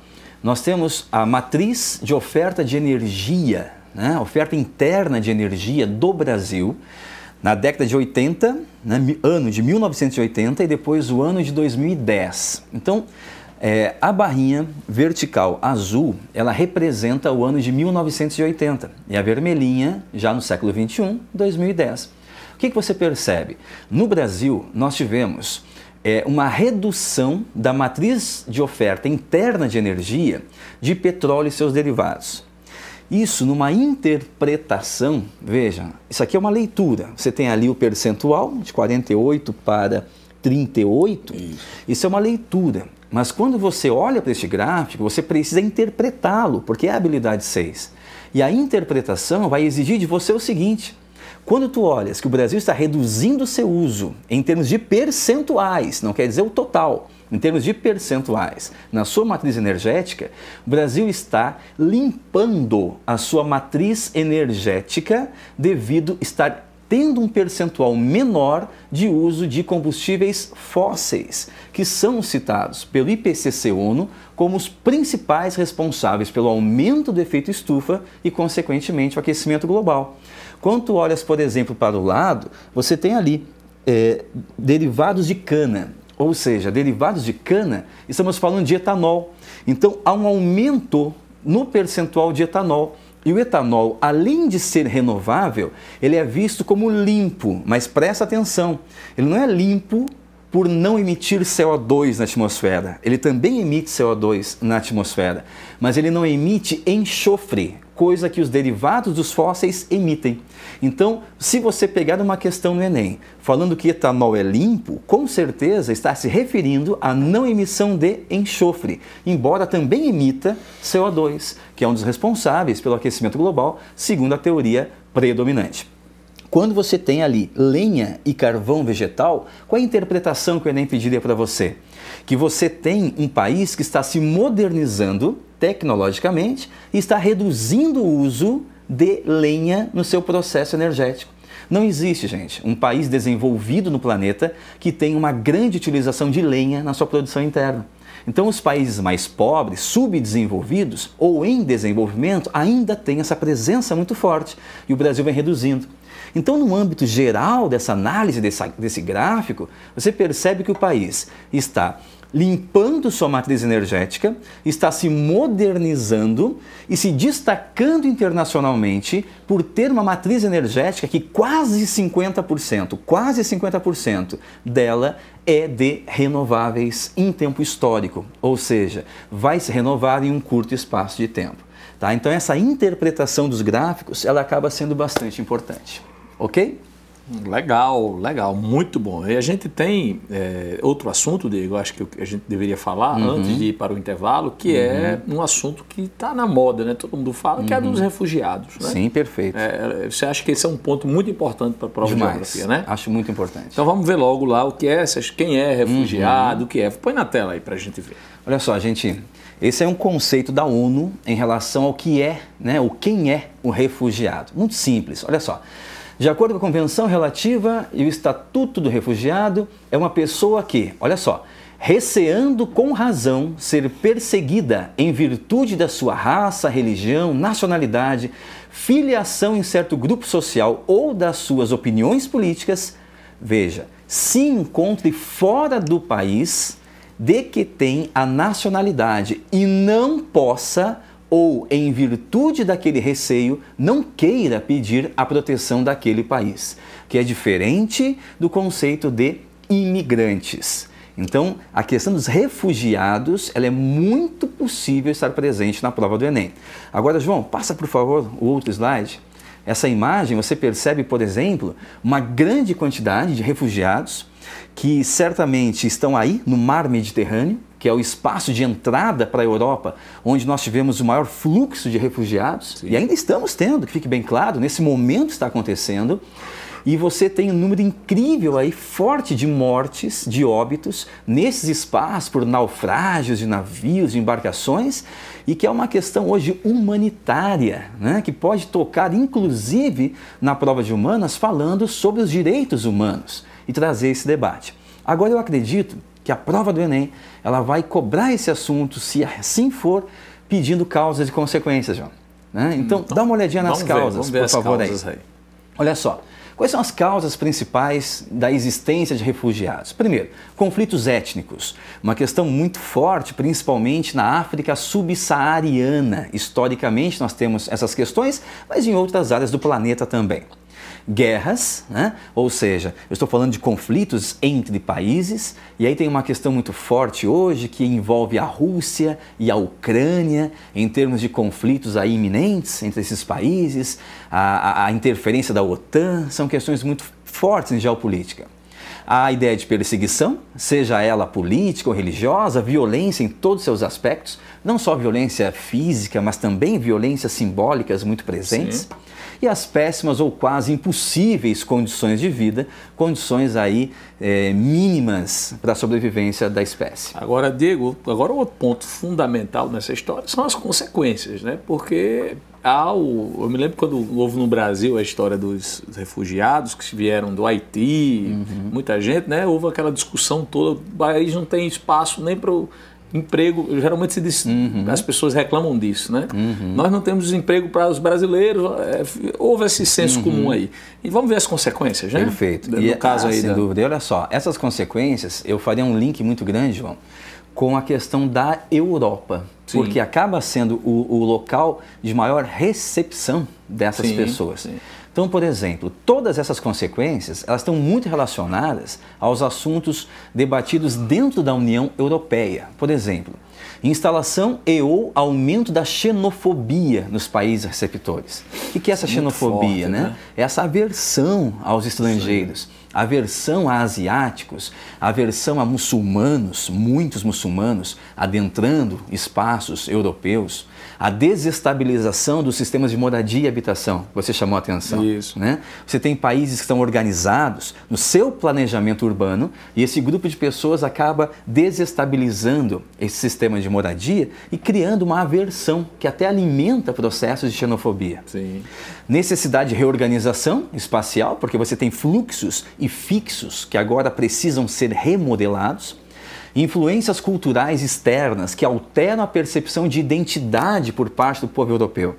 nós temos a matriz de oferta de energia, né? A oferta interna de energia do Brasil na década de 80, né? ano de 1980 e depois o ano de 2010. Então, é, a barrinha vertical azul, ela representa o ano de 1980 e a vermelhinha, já no século 21, 2010. O que, que você percebe? No Brasil, nós tivemos é, uma redução da matriz de oferta interna de energia de petróleo e seus derivados. Isso numa interpretação, veja, isso aqui é uma leitura. Você tem ali o percentual de 48 para 38. Isso, isso é uma leitura. Mas quando você olha para este gráfico, você precisa interpretá-lo, porque é a habilidade 6. E a interpretação vai exigir de você o seguinte: quando tu olhas que o Brasil está reduzindo seu uso em termos de percentuais, não quer dizer o total, em termos de percentuais, na sua matriz energética, o Brasil está limpando a sua matriz energética devido a estar tendo um percentual menor de uso de combustíveis fósseis, que são citados pelo IPCC-ONU como os principais responsáveis pelo aumento do efeito estufa e, consequentemente, o aquecimento global. Quando tu olhas, por exemplo, para o lado, você tem ali é, derivados de cana, ou seja, derivados de cana, estamos falando de etanol. Então há um aumento no percentual de etanol. E o etanol, além de ser renovável, ele é visto como limpo, mas presta atenção, ele não é limpo por não emitir CO2 na atmosfera. Ele também emite CO2 na atmosfera, mas ele não emite enxofre, coisa que os derivados dos fósseis emitem. Então, se você pegar uma questão no Enem falando que etanol é limpo, com certeza está se referindo à não emissão de enxofre, embora também emita CO2, que é um dos responsáveis pelo aquecimento global, segundo a teoria predominante. Quando você tem ali lenha e carvão vegetal, qual é a interpretação que o Enem pediria para você? Que você tem um país que está se modernizando tecnologicamente e está reduzindo o uso de lenha no seu processo energético. Não existe, gente, um país desenvolvido no planeta que tenha uma grande utilização de lenha na sua produção interna. Então, os países mais pobres, subdesenvolvidos ou em desenvolvimento ainda têm essa presença muito forte e o Brasil vem reduzindo. Então, no âmbito geral dessa análise, desse, desse gráfico, você percebe que o país está limpando sua matriz energética, está se modernizando e se destacando internacionalmente por ter uma matriz energética que quase 50%, quase 50% dela é de renováveis em tempo histórico, ou seja, vai se renovar em um curto espaço de tempo. Tá? Então essa interpretação dos gráficos, ela acaba sendo bastante importante, ok? Legal, legal, muito bom. E a gente tem é, outro assunto, Diego, acho que a gente deveria falar uhum. antes de ir para o intervalo, que é uhum. é um assunto que está na moda, né? Todo mundo fala, uhum. que é dos uhum. refugiados. Né? Sim, perfeito. É, é, você acha que esse é um ponto muito importante para a prova Demais. de geografia, né? Acho muito importante. Então vamos ver logo lá o que é, quem é refugiado, uhum. o que é. Põe na tela aí para a gente ver. Olha só, gente, esse é um conceito da ONU em relação ao que é, né? O quem é o refugiado. Muito simples, olha só. De acordo com a Convenção Relativa e o Estatuto do Refugiado, é uma pessoa que, olha só, receando com razão ser perseguida em virtude da sua raça, religião, nacionalidade, filiação em certo grupo social ou das suas opiniões políticas, veja, se encontre fora do país de que tem a nacionalidade e não possa ou, em virtude daquele receio, não queira pedir a proteção daquele país, que é diferente do conceito de imigrantes. Então, a questão dos refugiados, ela é muito possível estar presente na prova do Enem. Agora, João, passa por favor o outro slide. Essa imagem, você percebe, por exemplo, uma grande quantidade de refugiados que certamente estão aí no mar Mediterrâneo, que é o espaço de entrada para a Europa, onde nós tivemos o maior fluxo de refugiados, Sim. e ainda estamos tendo, que fique bem claro, nesse momento está acontecendo, e você tem um número incrível aí, forte de mortes, de óbitos, nesses espaços por naufrágios de navios, de embarcações, e que é uma questão hoje humanitária, né? que pode tocar inclusive na prova de humanas, falando sobre os direitos humanos e trazer esse debate. Agora, eu acredito que a prova do Enem ela vai cobrar esse assunto, se assim for, pedindo causas e consequências, João. Né? Hum, então, então, dá uma olhadinha nas causas, ver, por favor. Causas aí. aí. Olha só. Quais são as causas principais da existência de refugiados? Primeiro, conflitos étnicos. Uma questão muito forte, principalmente na África subsaariana. Historicamente, nós temos essas questões, mas em outras áreas do planeta também guerras, né? ou seja, eu estou falando de conflitos entre países, e aí tem uma questão muito forte hoje que envolve a Rússia e a Ucrânia em termos de conflitos aí iminentes entre esses países, a, a, a interferência da OTAN, são questões muito fortes em geopolítica. A ideia de perseguição, seja ela política ou religiosa, violência em todos seus aspectos, não só violência física, mas também violências simbólicas muito presentes. Sim e as péssimas ou quase impossíveis condições de vida, condições aí é, mínimas para a sobrevivência da espécie. Agora, Diego, agora outro ponto fundamental nessa história são as consequências, né? Porque ao, eu me lembro quando houve no Brasil a história dos refugiados que vieram do Haiti, uhum. muita gente, né? Houve aquela discussão toda, o país não tem espaço nem para emprego, geralmente se diz, uhum. as pessoas reclamam disso, né? Uhum. Nós não temos emprego para os brasileiros, é, houve esse senso uhum. comum aí. E vamos ver as consequências, né? Perfeito. No e, caso ah, aí sem da... dúvida. E olha só, essas consequências, eu faria um link muito grande, João, com a questão da Europa, sim. porque acaba sendo o, o, local de maior recepção dessas sim, pessoas. Sim. Então, por exemplo, todas essas consequências elas estão muito relacionadas aos assuntos debatidos dentro da União Europeia. Por exemplo, instalação e ou aumento da xenofobia nos países receptores. O que é essa xenofobia, forte, né? né? É essa aversão aos estrangeiros. Sim aversão a asiáticos, aversão a muçulmanos, muitos muçulmanos adentrando espaços europeus, a desestabilização dos sistemas de moradia e habitação. Você chamou a atenção. Isso. Né? Você tem países que estão organizados no seu planejamento urbano e esse grupo de pessoas acaba desestabilizando esse sistema de moradia e criando uma aversão que até alimenta processos de xenofobia. Sim necessidade de reorganização espacial, porque você tem fluxos e fixos que agora precisam ser remodelados, influências culturais externas que alteram a percepção de identidade por parte do povo europeu.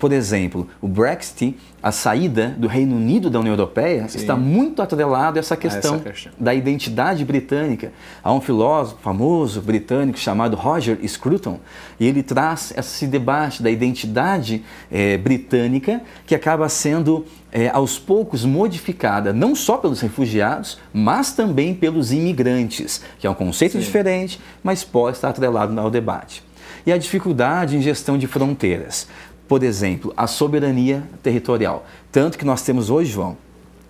Por exemplo, o Brexit, a saída do Reino Unido da União Europeia, Sim. está muito atrelado a essa questão, essa questão da identidade britânica. Há um filósofo famoso britânico chamado Roger Scruton, e ele traz esse debate da identidade é, britânica que acaba sendo é, aos poucos modificada, não só pelos refugiados, mas também pelos imigrantes, que é um conceito Sim. diferente, mas pode estar atrelado ao debate. E a dificuldade em gestão de fronteiras por exemplo, a soberania territorial. Tanto que nós temos hoje, João,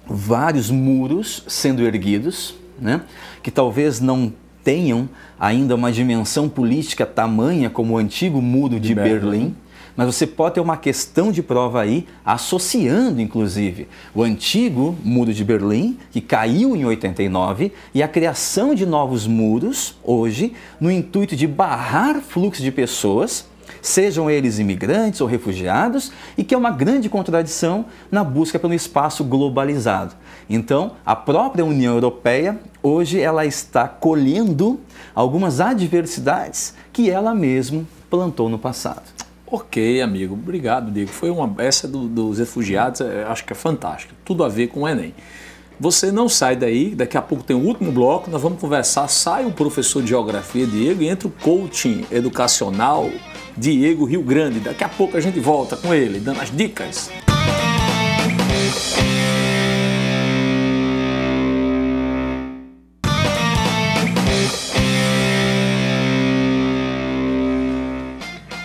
vários muros sendo erguidos, né, que talvez não tenham ainda uma dimensão política tamanha como o antigo muro de, de Berlim. Berlim. Né? Mas você pode ter uma questão de prova aí, associando inclusive o antigo muro de Berlim, que caiu em 89, e a criação de novos muros hoje, no intuito de barrar fluxo de pessoas sejam eles imigrantes ou refugiados, e que é uma grande contradição na busca pelo espaço globalizado. Então, a própria União Europeia hoje ela está colhendo algumas adversidades que ela mesma plantou no passado. Ok, amigo, obrigado, Diego. Foi uma essa do, dos refugiados, é, acho que é fantástica. Tudo a ver com o Enem. Você não sai daí, daqui a pouco tem o último bloco, nós vamos conversar. Sai o professor de geografia, Diego, e entra o coaching educacional Diego Rio Grande. Daqui a pouco a gente volta com ele, dando as dicas.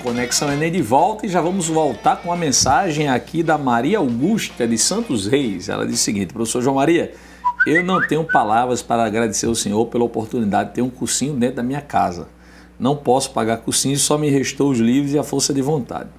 Conexão Enem de volta e já vamos voltar com a mensagem aqui da Maria Augusta de Santos Reis. Ela diz o seguinte: Professor João Maria, eu não tenho palavras para agradecer ao senhor pela oportunidade de ter um cursinho dentro da minha casa não posso pagar cursinhos, só me restou os livros e a força de vontade.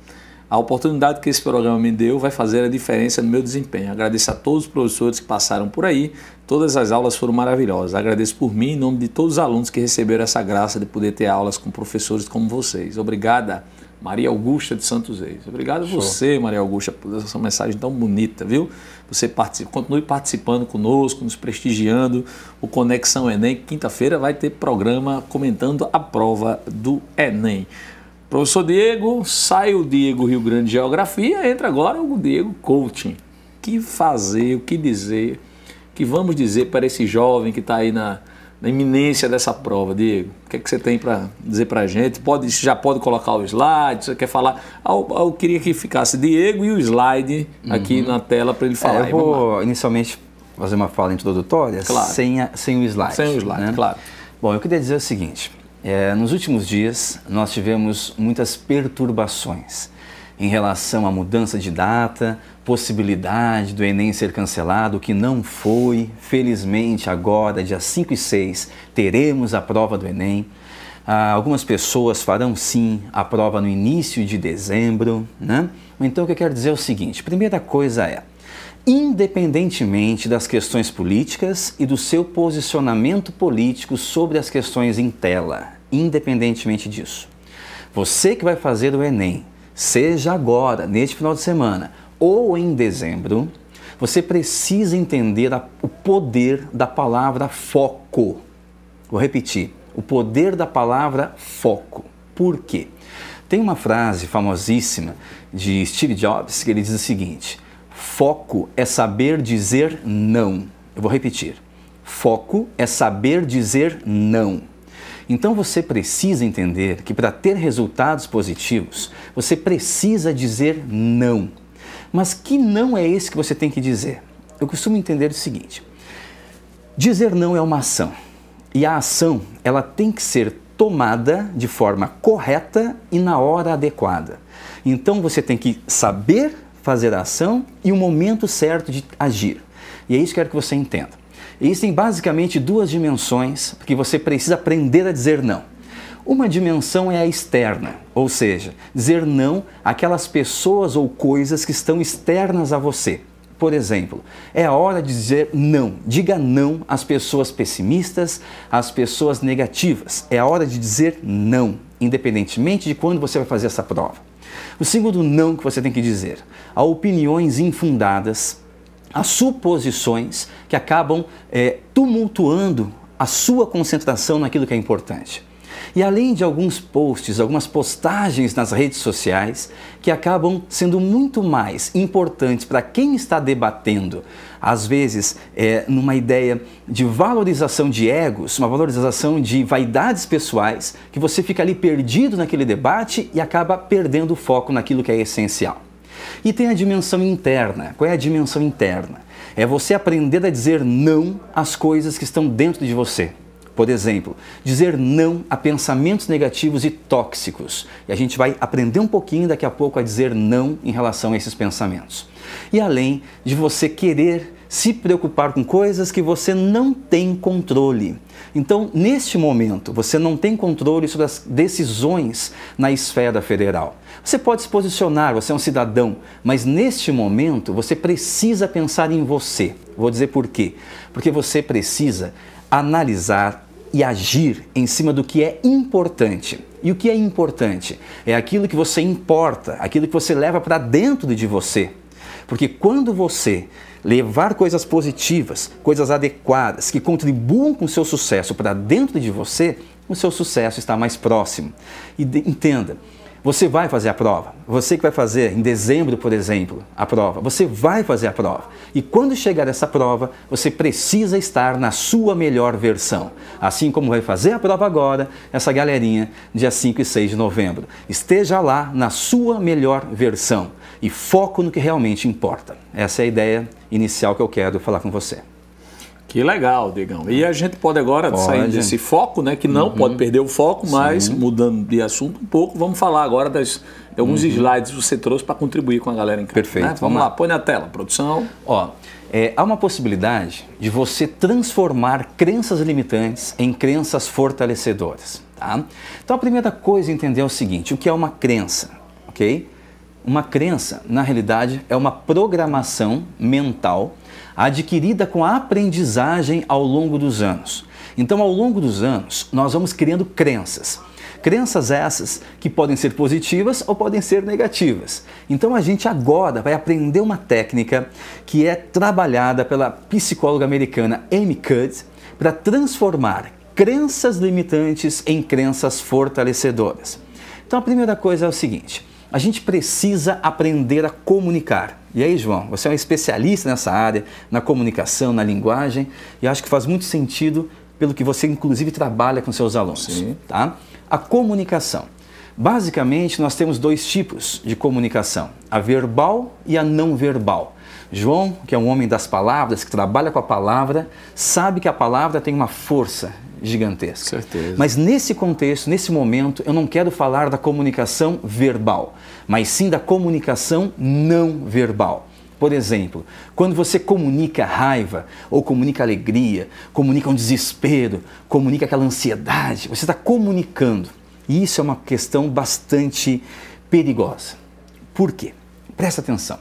A oportunidade que esse programa me deu vai fazer a diferença no meu desempenho. Agradeço a todos os professores que passaram por aí, todas as aulas foram maravilhosas. Agradeço por mim, em nome de todos os alunos que receberam essa graça de poder ter aulas com professores como vocês. Obrigada, Maria Augusta de Santos Reis. Obrigado a você, Maria Augusta, por essa mensagem tão bonita, viu? Você participa, continue participando conosco, nos prestigiando. O Conexão Enem, quinta-feira, vai ter programa comentando a prova do Enem. Professor Diego, sai o Diego Rio Grande Geografia, entra agora o Diego Coaching. O Que fazer, o que dizer, que vamos dizer para esse jovem que está aí na na iminência dessa prova, Diego? O que, é que você tem para dizer para a gente? Pode, já pode colocar o slide? Você quer falar? Eu, eu queria que ficasse Diego e o slide uhum. aqui na tela para ele falar. É, eu vou inicialmente fazer uma fala introdutória claro. sem, a, sem o slide. Sem o slide, né? claro. Bom, eu queria dizer o seguinte. É, nos últimos dias, nós tivemos muitas perturbações em relação à mudança de data, possibilidade do Enem ser cancelado, que não foi. Felizmente, agora, dia 5 e 6, teremos a prova do Enem. Ah, algumas pessoas farão sim a prova no início de dezembro, né? Então, o que eu quero dizer é o seguinte: primeira coisa é, independentemente das questões políticas e do seu posicionamento político sobre as questões em tela, independentemente disso. Você que vai fazer o Enem, seja agora, neste final de semana ou em dezembro, você precisa entender a, o poder da palavra foco. Vou repetir: o poder da palavra foco. Por quê? Tem uma frase famosíssima de Steve Jobs que ele diz o seguinte: foco é saber dizer não. Eu vou repetir: foco é saber dizer não. Então você precisa entender que para ter resultados positivos, você precisa dizer não. Mas que não é esse que você tem que dizer? Eu costumo entender o seguinte: dizer não é uma ação. E a ação, ela tem que ser tomada de forma correta e na hora adequada. Então você tem que saber fazer a ação e o momento certo de agir. E é isso que eu quero que você entenda. Existem basicamente duas dimensões que você precisa aprender a dizer não. Uma dimensão é a externa, ou seja, dizer não àquelas pessoas ou coisas que estão externas a você. Por exemplo, é a hora de dizer não. Diga não às pessoas pessimistas, às pessoas negativas. É a hora de dizer não, independentemente de quando você vai fazer essa prova. O segundo não que você tem que dizer a opiniões infundadas, as suposições que acabam é, tumultuando a sua concentração naquilo que é importante. E além de alguns posts, algumas postagens nas redes sociais que acabam sendo muito mais importantes para quem está debatendo, às vezes é, numa ideia de valorização de egos, uma valorização de vaidades pessoais, que você fica ali perdido naquele debate e acaba perdendo o foco naquilo que é essencial. E tem a dimensão interna. Qual é a dimensão interna? É você aprender a dizer não às coisas que estão dentro de você. Por exemplo, dizer não a pensamentos negativos e tóxicos. E a gente vai aprender um pouquinho daqui a pouco a dizer não em relação a esses pensamentos. E além de você querer se preocupar com coisas que você não tem controle. Então, neste momento, você não tem controle sobre as decisões na esfera federal. Você pode se posicionar, você é um cidadão, mas neste momento você precisa pensar em você. Vou dizer por quê. Porque você precisa analisar e agir em cima do que é importante. E o que é importante? É aquilo que você importa, aquilo que você leva para dentro de você. Porque quando você levar coisas positivas, coisas adequadas, que contribuam com o seu sucesso para dentro de você, o seu sucesso está mais próximo. E entenda, você vai fazer a prova. Você que vai fazer em dezembro, por exemplo, a prova. Você vai fazer a prova. E quando chegar essa prova, você precisa estar na sua melhor versão. Assim como vai fazer a prova agora, essa galerinha, dia 5 e 6 de novembro. Esteja lá na sua melhor versão e foco no que realmente importa. Essa é a ideia inicial que eu quero falar com você. Que legal, Digão. E a gente pode agora pode. sair desse foco, né? Que não uhum. pode perder o foco, mas Sim. mudando de assunto um pouco, vamos falar agora das alguns uhum. slides que você trouxe para contribuir com a galera em casa. Perfeito. Né? Vamos, vamos lá. lá. põe na tela, produção. Ó, é, há uma possibilidade de você transformar crenças limitantes em crenças fortalecedoras. Tá? Então a primeira coisa a entender é o seguinte: o que é uma crença? Ok? Uma crença, na realidade, é uma programação mental adquirida com a aprendizagem ao longo dos anos. Então, ao longo dos anos, nós vamos criando crenças. Crenças essas que podem ser positivas ou podem ser negativas. Então a gente agora vai aprender uma técnica que é trabalhada pela psicóloga americana Amy Cudd para transformar crenças limitantes em crenças fortalecedoras. Então a primeira coisa é o seguinte: a gente precisa aprender a comunicar. E aí, João, você é um especialista nessa área, na comunicação, na linguagem, e acho que faz muito sentido pelo que você, inclusive, trabalha com seus alunos. Tá? A comunicação. Basicamente, nós temos dois tipos de comunicação: a verbal e a não verbal. João, que é um homem das palavras, que trabalha com a palavra, sabe que a palavra tem uma força gigantesca. Certeza. Mas nesse contexto, nesse momento, eu não quero falar da comunicação verbal, mas sim da comunicação não verbal. Por exemplo, quando você comunica raiva, ou comunica alegria, comunica um desespero, comunica aquela ansiedade, você está comunicando. E isso é uma questão bastante perigosa. Por quê? Presta atenção.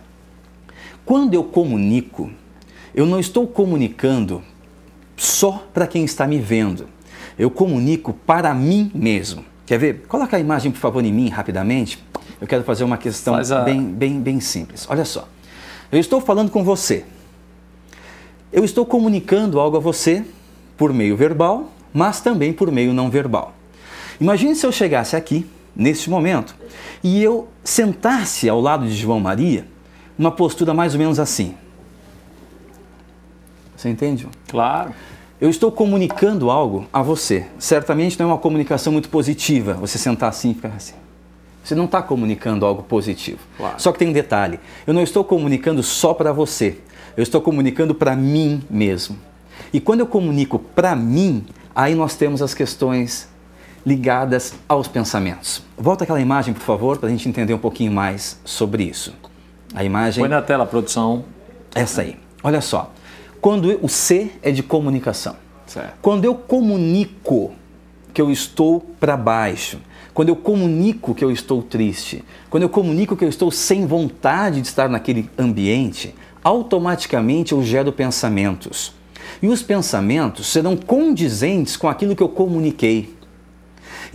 Quando eu comunico, eu não estou comunicando só para quem está me vendo. Eu comunico para mim mesmo. Quer ver? Coloca a imagem, por favor, em mim rapidamente. Eu quero fazer uma questão a... bem, bem, bem simples. Olha só. Eu estou falando com você. Eu estou comunicando algo a você por meio verbal, mas também por meio não verbal. Imagine se eu chegasse aqui, neste momento, e eu sentasse ao lado de João Maria uma postura mais ou menos assim. Você entende? Claro. Eu estou comunicando algo a você. Certamente não é uma comunicação muito positiva você sentar assim e ficar assim. Você não está comunicando algo positivo. Claro. Só que tem um detalhe: eu não estou comunicando só para você, eu estou comunicando para mim mesmo. E quando eu comunico para mim, aí nós temos as questões ligadas aos pensamentos. Volta aquela imagem, por favor, para a gente entender um pouquinho mais sobre isso. A imagem. Põe na tela, produção. Essa aí. Olha só. Quando eu, o C é de comunicação. Certo. Quando eu comunico que eu estou para baixo, quando eu comunico que eu estou triste, quando eu comunico que eu estou sem vontade de estar naquele ambiente, automaticamente eu gero pensamentos. E os pensamentos serão condizentes com aquilo que eu comuniquei.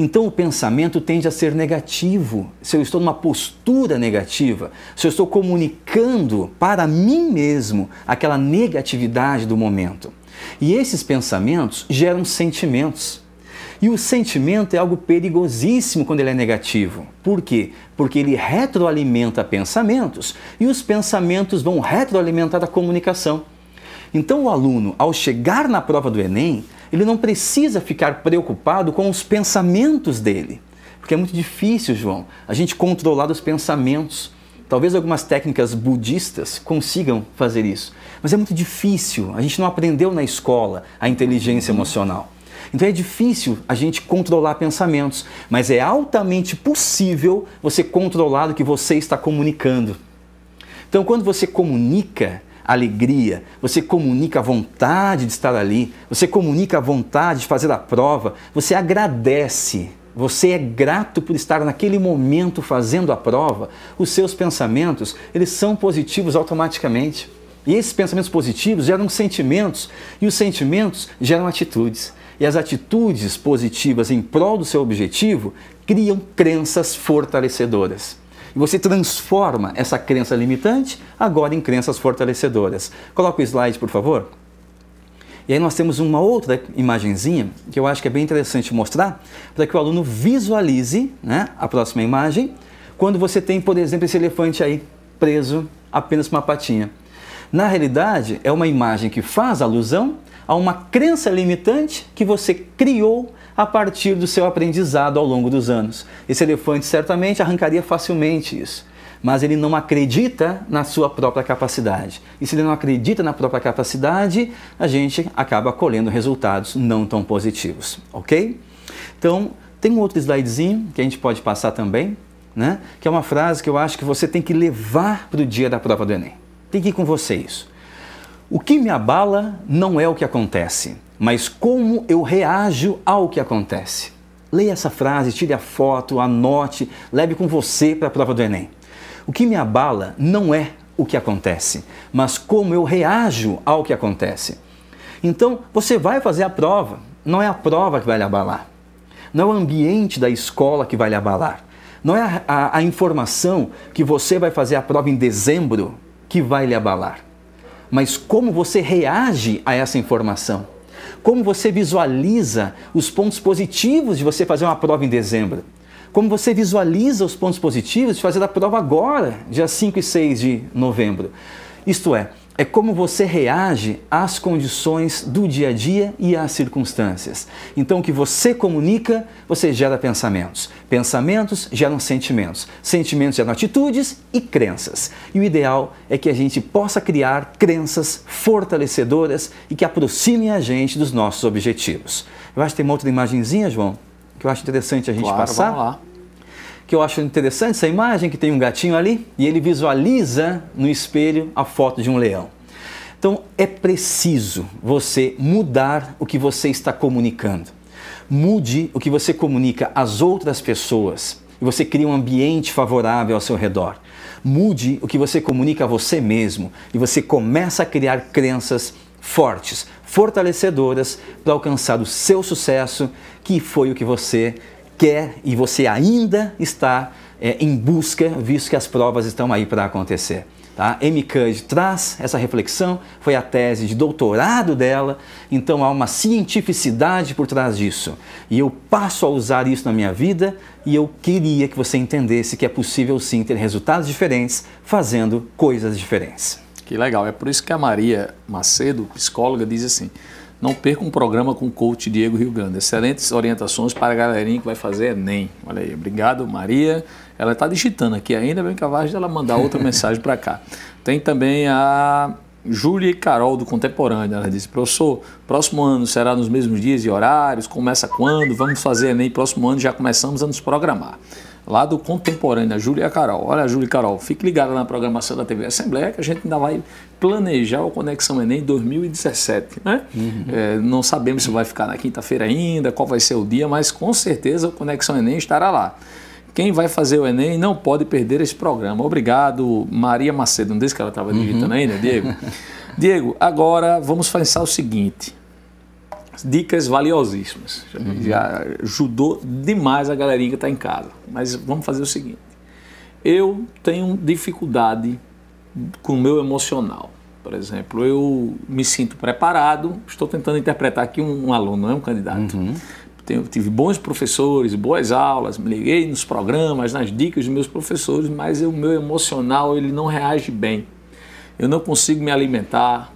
Então o pensamento tende a ser negativo. Se eu estou numa postura negativa, se eu estou comunicando para mim mesmo aquela negatividade do momento. E esses pensamentos geram sentimentos. E o sentimento é algo perigosíssimo quando ele é negativo. Por quê? Porque ele retroalimenta pensamentos e os pensamentos vão retroalimentar a comunicação. Então, o aluno, ao chegar na prova do Enem, ele não precisa ficar preocupado com os pensamentos dele. Porque é muito difícil, João, a gente controlar os pensamentos. Talvez algumas técnicas budistas consigam fazer isso, mas é muito difícil. A gente não aprendeu na escola a inteligência emocional. Então é difícil a gente controlar pensamentos, mas é altamente possível você controlar o que você está comunicando. Então, quando você comunica, alegria, você comunica a vontade de estar ali, você comunica a vontade de fazer a prova, você agradece, você é grato por estar naquele momento fazendo a prova, os seus pensamentos, eles são positivos automaticamente. E esses pensamentos positivos geram sentimentos, e os sentimentos geram atitudes. E as atitudes positivas em prol do seu objetivo criam crenças fortalecedoras. E você transforma essa crença limitante agora em crenças fortalecedoras. Coloca o slide, por favor. E aí nós temos uma outra imagenzinha que eu acho que é bem interessante mostrar para que o aluno visualize né, a próxima imagem. Quando você tem, por exemplo, esse elefante aí preso apenas com uma patinha. Na realidade, é uma imagem que faz alusão a uma crença limitante que você criou a partir do seu aprendizado ao longo dos anos. Esse elefante certamente arrancaria facilmente isso mas ele não acredita na sua própria capacidade. E se ele não acredita na própria capacidade, a gente acaba colhendo resultados não tão positivos, ok? Então, tem um outro slidezinho que a gente pode passar também, né? que é uma frase que eu acho que você tem que levar para o dia da prova do Enem. Tem que ir com você isso. O que me abala não é o que acontece, mas como eu reajo ao que acontece. Leia essa frase, tire a foto, anote, leve com você para a prova do Enem. O que me abala não é o que acontece, mas como eu reajo ao que acontece. Então, você vai fazer a prova, não é a prova que vai lhe abalar, não é o ambiente da escola que vai lhe abalar, não é a, a, a informação que você vai fazer a prova em dezembro que vai lhe abalar, mas como você reage a essa informação como você visualiza os pontos positivos de você fazer uma prova em dezembro. Como você visualiza os pontos positivos de fazer a prova agora, dia 5 e 6 de novembro. Isto é, é como você reage às condições do dia a dia e às circunstâncias. Então, o que você comunica, você gera pensamentos. Pensamentos geram sentimentos. Sentimentos geram atitudes e crenças. E o ideal é que a gente possa criar crenças fortalecedoras e que aproximem a gente dos nossos objetivos. Eu acho que tem uma outra imagenzinha, João, que eu acho interessante a gente claro, passar. Vamos lá que eu acho interessante essa imagem, que tem um gatinho ali e ele visualiza no espelho a foto de um leão. Então é preciso você mudar o que você está comunicando. Mude o que você comunica às outras pessoas e você cria um ambiente favorável ao seu redor. Mude o que você comunica a você mesmo e você começa a criar crenças fortes, fortalecedoras para alcançar o seu sucesso, que foi o que você quer e você ainda está é, em busca, visto que as provas estão aí para acontecer. Tá? M. Cudge traz essa reflexão, foi a tese de doutorado dela, então há uma cientificidade por trás disso. E eu passo a usar isso na minha vida e eu queria que você entendesse que é possível sim ter resultados diferentes fazendo coisas diferentes. Que legal, é por isso que a Maria Macedo, psicóloga, diz assim: não perca um programa com o coach Diego Rio Grande. Excelentes orientações para a galerinha que vai fazer Enem. Olha aí, obrigado Maria. Ela está digitando aqui ainda, bem capaz ela mandar outra mensagem para cá. Tem também a Júlia e Carol do Contemporâneo. Ela disse, professor, próximo ano será nos mesmos dias e horários? Começa quando? Vamos fazer Enem próximo ano? Já começamos a nos programar lá do Contemporâneo, a Júlia e a Carol. Olha, Júlia e Carol, fique ligada na programação da TV Assembleia que a gente ainda vai planejar o Conexão Enem 2017. Né? Uhum. É, não sabemos se vai ficar na quinta-feira ainda, qual vai ser o dia, mas com certeza o Conexão Enem estará lá. Quem vai fazer o Enem não pode perder esse programa. Obrigado, Maria Macedo. Não disse que ela estava digitando uhum. ainda, é, né, Diego? Diego, agora vamos pensar o seguinte. Dicas valiosíssimas. Uhum. Já ajudou demais a galerinha que está em casa. Mas vamos fazer o seguinte. Eu tenho dificuldade com o meu emocional. Por exemplo, eu me sinto preparado, estou tentando interpretar aqui um, um aluno, não é um candidato. Uhum. Tenho, tive bons professores, boas aulas, me liguei nos programas, nas dicas dos meus professores, mas o meu emocional ele não reage bem. Eu não consigo me alimentar,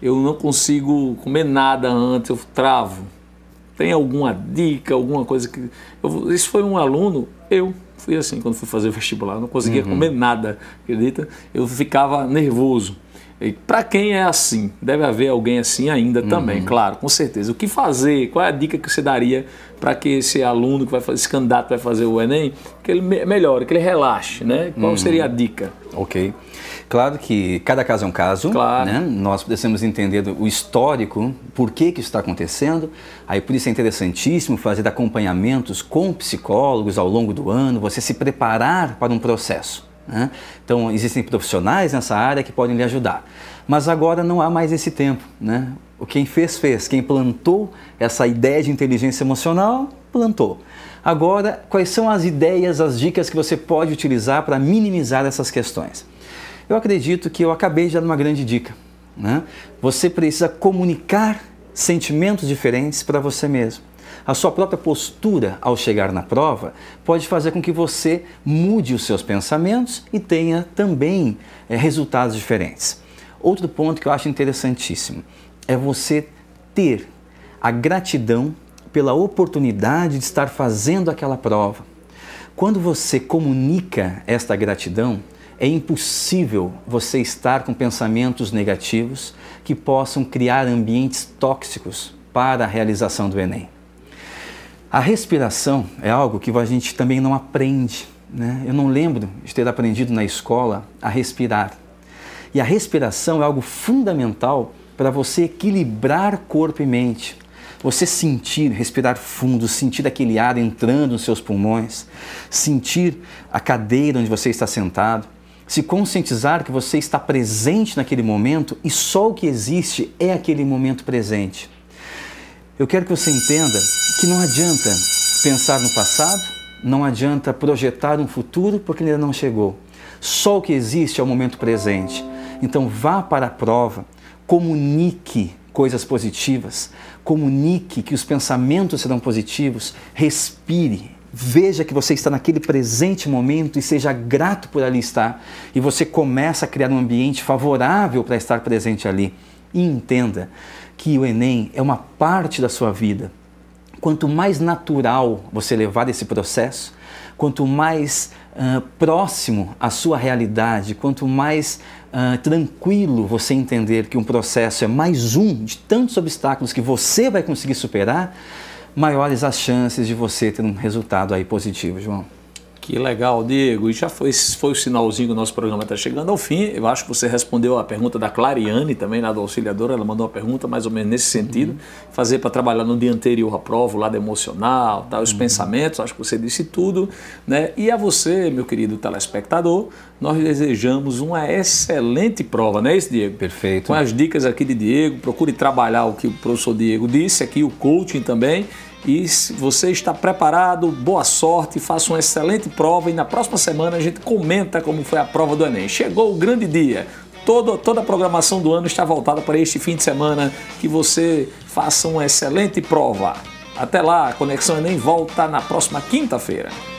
eu não consigo comer nada antes, eu travo. Tem alguma dica, alguma coisa que. Eu, esse foi um aluno, eu, Fui assim quando fui fazer vestibular, não conseguia uhum. comer nada, acredita? Eu ficava nervoso. Para quem é assim, deve haver alguém assim ainda uhum. também, claro, com certeza. O que fazer? Qual é a dica que você daria para que esse aluno que vai fazer, esse candidato vai fazer o Enem, que ele melhore, que ele relaxe, né? Qual uhum. seria a dica? Ok. Claro que cada caso é um caso, claro. né? Nós precisamos entender o histórico, por que que isso está acontecendo. Aí por isso é interessantíssimo fazer acompanhamentos com psicólogos ao longo do ano, você se preparar para um processo. Né? Então existem profissionais nessa área que podem lhe ajudar. Mas agora não há mais esse tempo, né? Quem fez, fez. Quem plantou essa ideia de inteligência emocional, plantou. Agora, quais são as ideias, as dicas que você pode utilizar para minimizar essas questões? Eu acredito que eu acabei de dar uma grande dica. Né? Você precisa comunicar sentimentos diferentes para você mesmo. A sua própria postura ao chegar na prova pode fazer com que você mude os seus pensamentos e tenha também é, resultados diferentes. Outro ponto que eu acho interessantíssimo: é você ter a gratidão pela oportunidade de estar fazendo aquela prova. Quando você comunica esta gratidão, é impossível você estar com pensamentos negativos que possam criar ambientes tóxicos para a realização do Enem. A respiração é algo que a gente também não aprende. Né? Eu não lembro de ter aprendido na escola a respirar. E a respiração é algo fundamental para você equilibrar corpo e mente. Você sentir, respirar fundo, sentir aquele ar entrando nos seus pulmões, sentir a cadeira onde você está sentado, se conscientizar que você está presente naquele momento e só o que existe é aquele momento presente. Eu quero que você entenda que não adianta pensar no passado, não adianta projetar um futuro porque ele ainda não chegou. Só o que existe é o momento presente. Então vá para a prova, comunique coisas positivas, comunique que os pensamentos serão positivos, respire, veja que você está naquele presente momento e seja grato por ali estar, e você começa a criar um ambiente favorável para estar presente ali. E entenda que o Enem é uma parte da sua vida. Quanto mais natural você levar esse processo, quanto mais ah, próximo à sua realidade, quanto mais uh, tranquilo você entender que um processo é mais um de tantos obstáculos que você vai conseguir superar, maiores as chances de você ter um resultado aí positivo, João. Que legal, Diego. E já foi, foi o sinalzinho que o nosso programa está chegando ao fim. Eu acho que você respondeu a pergunta da Clariane, também lá do Auxiliadora. Ela mandou uma pergunta mais ou menos nesse sentido. Uhum. Fazer para trabalhar no dia anterior à prova, o lado emocional, tá, os uhum. pensamentos. Acho que você disse tudo. Né? E a você, meu querido telespectador, nós desejamos uma excelente prova, não é isso, Diego? Perfeito. Com as dicas aqui de Diego, procure trabalhar o que o professor Diego disse aqui, o coaching também e se você está preparado, boa sorte, faça uma excelente prova e na próxima semana a gente comenta como foi a prova do Enem. Chegou o grande dia. Todo, toda a programação do ano está voltada para este fim de semana. Que você faça uma excelente prova. Até lá, a Conexão Enem volta na próxima quinta-feira.